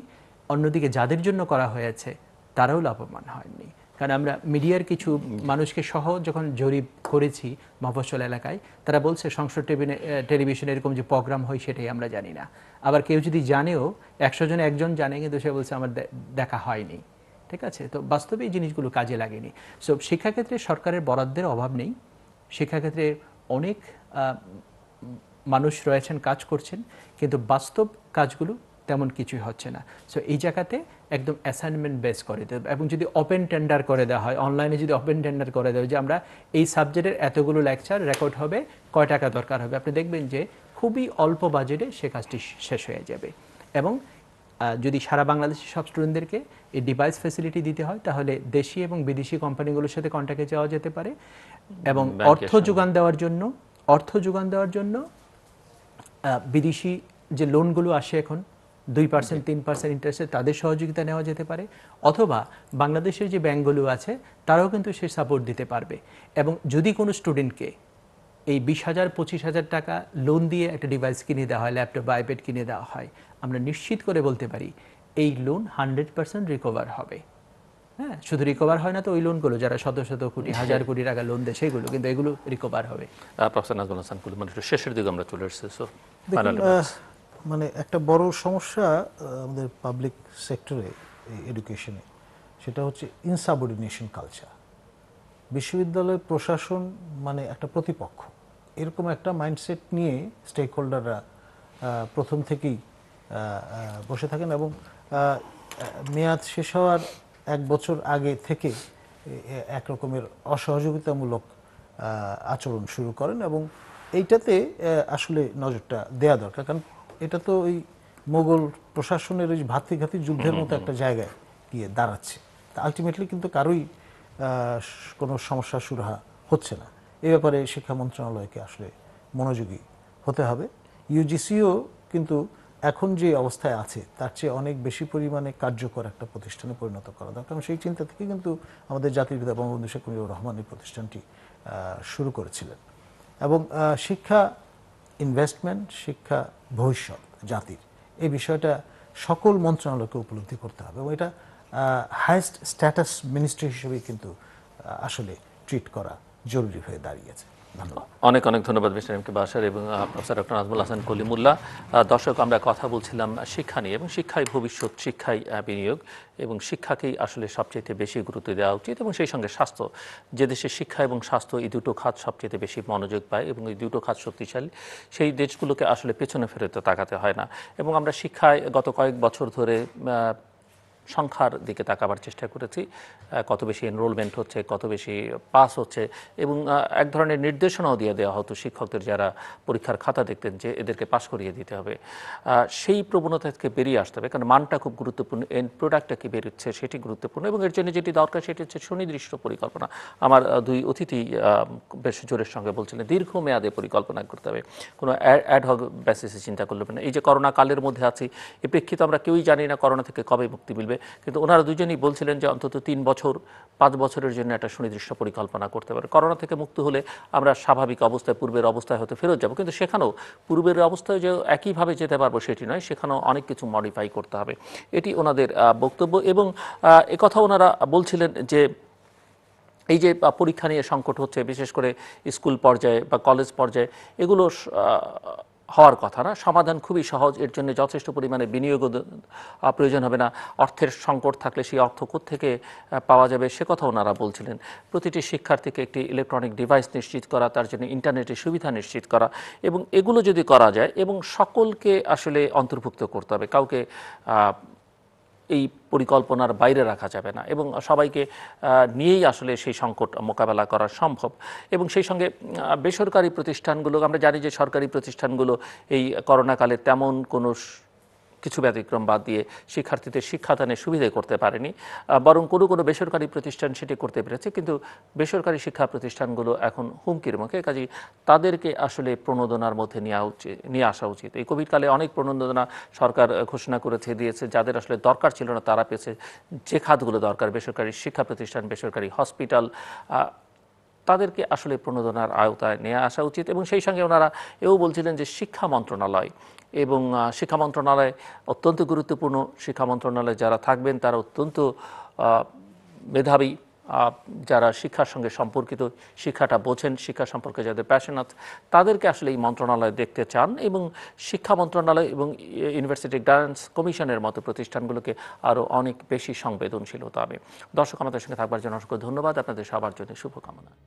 অন্যদিকে যাদের জন্য করা হয়েছে তারাও লাভবান হননি কারণ আমরা মিডিয়ার কিছু মানুষকে সহ যখন জরিপ করেছি মফসল এলাকায় তারা বলছে সংসদ টেলিভিশনে এরকম যে প্রোগ্রাম হয় সেটাই আমরা জানি না আবার কেউ যদি জানেও একশো জন একজন জানে কিন্তু সে বলছে আমার দেখা হয়নি ঠিক আছে তো বাস্তবে এই জিনিসগুলো কাজে লাগেনি সো শিক্ষাক্ষেত্রে সরকারের বরাদ্দের অভাব নেই শিক্ষাক্ষেত্রে অনেক মানুষ রয়েছেন কাজ করছেন কিন্তু বাস্তব কাজগুলো তেমন কিছুই হচ্ছে না সো এই জায়গাতে একদম অ্যাসাইনমেন্ট বেস করে দেবে এবং যদি ওপেন টেন্ডার করে দেওয়া হয় অনলাইনে যদি ওপেন টেন্ডার করে দেওয়া যে আমরা এই সাবজেক্টের এতগুলো লেকচার রেকর্ড হবে কয় টাকা দরকার হবে আপনি দেখবেন যে খুবই অল্প বাজেটে সে কাজটি শেষ হয়ে যাবে এবং যদি সারা বাংলাদেশের সব স্টুডেন্টদেরকে এই ডিভাইস ফেসিলিটি দিতে হয় তাহলে দেশি এবং বিদেশি কোম্পানিগুলোর সাথে কন্ট্যাক্টে যাওয়া যেতে পারে এবং অর্থ যোগান দেওয়ার জন্য অর্থ যোগান দেওয়ার জন্য বিদেশি যে লোনগুলো আসে এখন দুই পার্সেন্ট তিন পার্সেন্ট ইন্টারেস্টে তাদের সহযোগিতা নেওয়া যেতে পারে অথবা বাংলাদেশের যে ব্যাঙ্কগুলো আছে তারাও কিন্তু সে সাপোর্ট দিতে পারবে এবং যদি কোনো স্টুডেন্টকে এই বিশ হাজার পঁচিশ হাজার টাকা লোন দিয়ে একটা ডিভাইস কিনে দেওয়া হয় ল্যাপটপ বা আইপ্যাড কিনে দেওয়া হয় আমরা নিশ্চিত করে বলতে পারি এই লোন হান্ড্রেড পার্সেন্ট রিকভার হবে হ্যাঁ শুধু রিকভার হয় না তো ওই লোনগুলো যারা শত শত কোটি হ্যাঁ। হাজার কোটি টাকা লোন দেয় সেগুলো কিন্তু এগুলো রিকভার হবে শেষের দিকে আমরা চলে এসেছি মানে একটা বড় সমস্যা আমাদের পাবলিক সেক্টরে এডুকেশনে সেটা হচ্ছে ইনসাবর্ডিনেশন কালচার বিশ্ববিদ্যালয় প্রশাসন মানে একটা প্রতিপক্ষ এরকম একটা মাইন্ডসেট নিয়ে স্টেক হোল্ডাররা প্রথম থেকেই বসে থাকেন এবং মেয়াদ শেষ হওয়ার এক বছর আগে থেকে এক রকমের অসহযোগিতামূলক আচরণ শুরু করেন এবং এইটাতে আসলে নজরটা দেয়া দরকার কারণ এটা তো ওই মোগল প্রশাসনের ওই ভাতৃঘাতী যুদ্ধের মতো একটা জায়গায় গিয়ে দাঁড়াচ্ছে তা আলটিমেটলি কিন্তু কারোই কোনো সমস্যা সুরাহা হচ্ছে না এ ব্যাপারে শিক্ষা মন্ত্রণালয়কে আসলে মনোযোগী হতে হবে ইউজিসিও কিন্তু এখন যে অবস্থায় আছে তার চেয়ে অনেক বেশি পরিমাণে কার্যকর একটা প্রতিষ্ঠানে পরিণত করা দরকার সেই চিন্তা থেকে কিন্তু আমাদের জাতির পিতা বঙ্গবন্ধু শেখ মুজিবুর রহমান এই প্রতিষ্ঠানটি শুরু করেছিলেন এবং শিক্ষা ইনভেস্টমেন্ট শিক্ষা ভবিষ্যৎ জাতির এই বিষয়টা সকল মন্ত্রণালয়কে উপলব্ধি করতে হবে এবং এটা হায়েস্ট স্ট্যাটাস মিনিস্ট্রি হিসেবে কিন্তু আসলে ট্রিট করা জরুরি হয়ে দাঁড়িয়েছে অনেক অনেক ধন্যবাদ মিস্টার এম কে বাসার এবং প্রফেসর ডক্টর নাজমুল হাসান কলিমুল্লাহ দর্শক আমরা কথা বলছিলাম শিক্ষা নিয়ে এবং শিক্ষায় ভবিষ্যৎ শিক্ষায় বিনিয়োগ এবং শিক্ষাকেই আসলে সবচেয়ে বেশি গুরুত্ব দেওয়া উচিত এবং সেই সঙ্গে স্বাস্থ্য যে দেশে শিক্ষা এবং স্বাস্থ্য এই দুটো খাত সবচেয়ে বেশি মনোযোগ পায় এবং এই দুটো খাত শক্তিশালী সেই দেশগুলোকে আসলে পেছনে ফেরত তাকাতে হয় না এবং আমরা শিক্ষায় গত কয়েক বছর ধরে সংখ্যার দিকে তাকাবার চেষ্টা করেছি কত বেশি এনরোলমেন্ট হচ্ছে কত বেশি পাস হচ্ছে এবং এক ধরনের নির্দেশনাও দিয়ে দেওয়া হতো শিক্ষকদের যারা পরীক্ষার খাতা দেখতেন যে এদেরকে পাশ করিয়ে দিতে হবে সেই প্রবণতা থেকে বেরিয়ে আসতে হবে কারণ মানটা খুব গুরুত্বপূর্ণ এন্ড প্রোডাক্টটা কি বেরোচ্ছে সেটি গুরুত্বপূর্ণ এবং এর জন্য যেটি দরকার সেটি হচ্ছে সুনির্দিষ্ট পরিকল্পনা আমার দুই অতিথি বেশ জোরের সঙ্গে বলছিলেন দীর্ঘমেয়াদে পরিকল্পনা করতে হবে কোনো অ্যাডহক বেসিসে চিন্তা করলে না এই যে করোনা কালের মধ্যে আছি এ প্রেক্ষিতে আমরা কেউই জানি না করোনা থেকে কবে মুক্তি মিলবে কিন্তু ওনারা দুজনেই বলছিলেন যে অন্তত তিন বছর পাঁচ বছরের জন্য একটা সুনির্দিষ্ট পরিকল্পনা করতে পারে করোনা থেকে মুক্ত হলে আমরা স্বাভাবিক অবস্থায় পূর্বের অবস্থায় হতে ফেরত যাব কিন্তু সেখানেও পূর্বের অবস্থায় যে একইভাবে যেতে পারবো সেটি নয় সেখানেও অনেক কিছু মডিফাই করতে হবে এটি ওনাদের বক্তব্য এবং একথা ওনারা বলছিলেন যে এই যে পরীক্ষা নিয়ে সংকট হচ্ছে বিশেষ করে স্কুল পর্যায়ে বা কলেজ পর্যায়ে এগুলো হওয়ার কথা না সমাধান খুবই সহজ এর জন্য যথেষ্ট পরিমাণে বিনিয়োগ প্রয়োজন হবে না অর্থের সংকট থাকলে সেই অর্থ থেকে পাওয়া যাবে সে কথা ওনারা বলছিলেন প্রতিটি শিক্ষার্থীকে একটি ইলেকট্রনিক ডিভাইস নিশ্চিত করা তার জন্য ইন্টারনেটের সুবিধা নিশ্চিত করা এবং এগুলো যদি করা যায় এবং সকলকে আসলে অন্তর্ভুক্ত করতে হবে কাউকে এই পরিকল্পনার বাইরে রাখা যাবে না এবং সবাইকে নিয়েই আসলে সেই সংকট মোকাবেলা করা সম্ভব এবং সেই সঙ্গে বেসরকারি প্রতিষ্ঠানগুলো আমরা জানি যে সরকারি প্রতিষ্ঠানগুলো এই করোনাকালে তেমন কোনো কিছু ব্যতিক্রম বাদ দিয়ে শিক্ষার্থীদের শিক্ষাদানের সুবিধে করতে পারেনি বরং কোনো কোনো বেসরকারি প্রতিষ্ঠান সেটি করতে পেরেছে কিন্তু বেসরকারি শিক্ষা প্রতিষ্ঠানগুলো এখন হুমকির মুখে কাজে তাদেরকে আসলে প্রণোদনার মধ্যে নেওয়া উচিত নিয়ে আসা উচিত এই কোভিডকালে অনেক প্রণোদনা সরকার ঘোষণা করেছে দিয়েছে যাদের আসলে দরকার ছিল না তারা পেয়েছে যে খাতগুলো দরকার বেসরকারি শিক্ষা প্রতিষ্ঠান বেসরকারি হসপিটাল তাদেরকে আসলে প্রণোদনার আওতায় নিয়ে আসা উচিত এবং সেই সঙ্গে ওনারা এও বলছিলেন যে শিক্ষা মন্ত্রণালয় এবং শিক্ষা মন্ত্রণালয় অত্যন্ত গুরুত্বপূর্ণ শিক্ষা মন্ত্রণালয়ে যারা থাকবেন তারা অত্যন্ত মেধাবী যারা শিক্ষার সঙ্গে সম্পর্কিত শিক্ষাটা বোঝেন শিক্ষা সম্পর্কে যাদের প্যাশন আছে তাদেরকে আসলে এই মন্ত্রণালয় দেখতে চান এবং শিক্ষা মন্ত্রণালয় এবং ইউনিভার্সিটি ডান্স কমিশনের মতো প্রতিষ্ঠানগুলোকে আরও অনেক বেশি সংবেদনশীল হতে হবে দর্শক আমাদের সঙ্গে থাকবার জন্য অসংখ্য ধন্যবাদ আপনাদের সবার জন্য শুভকামনা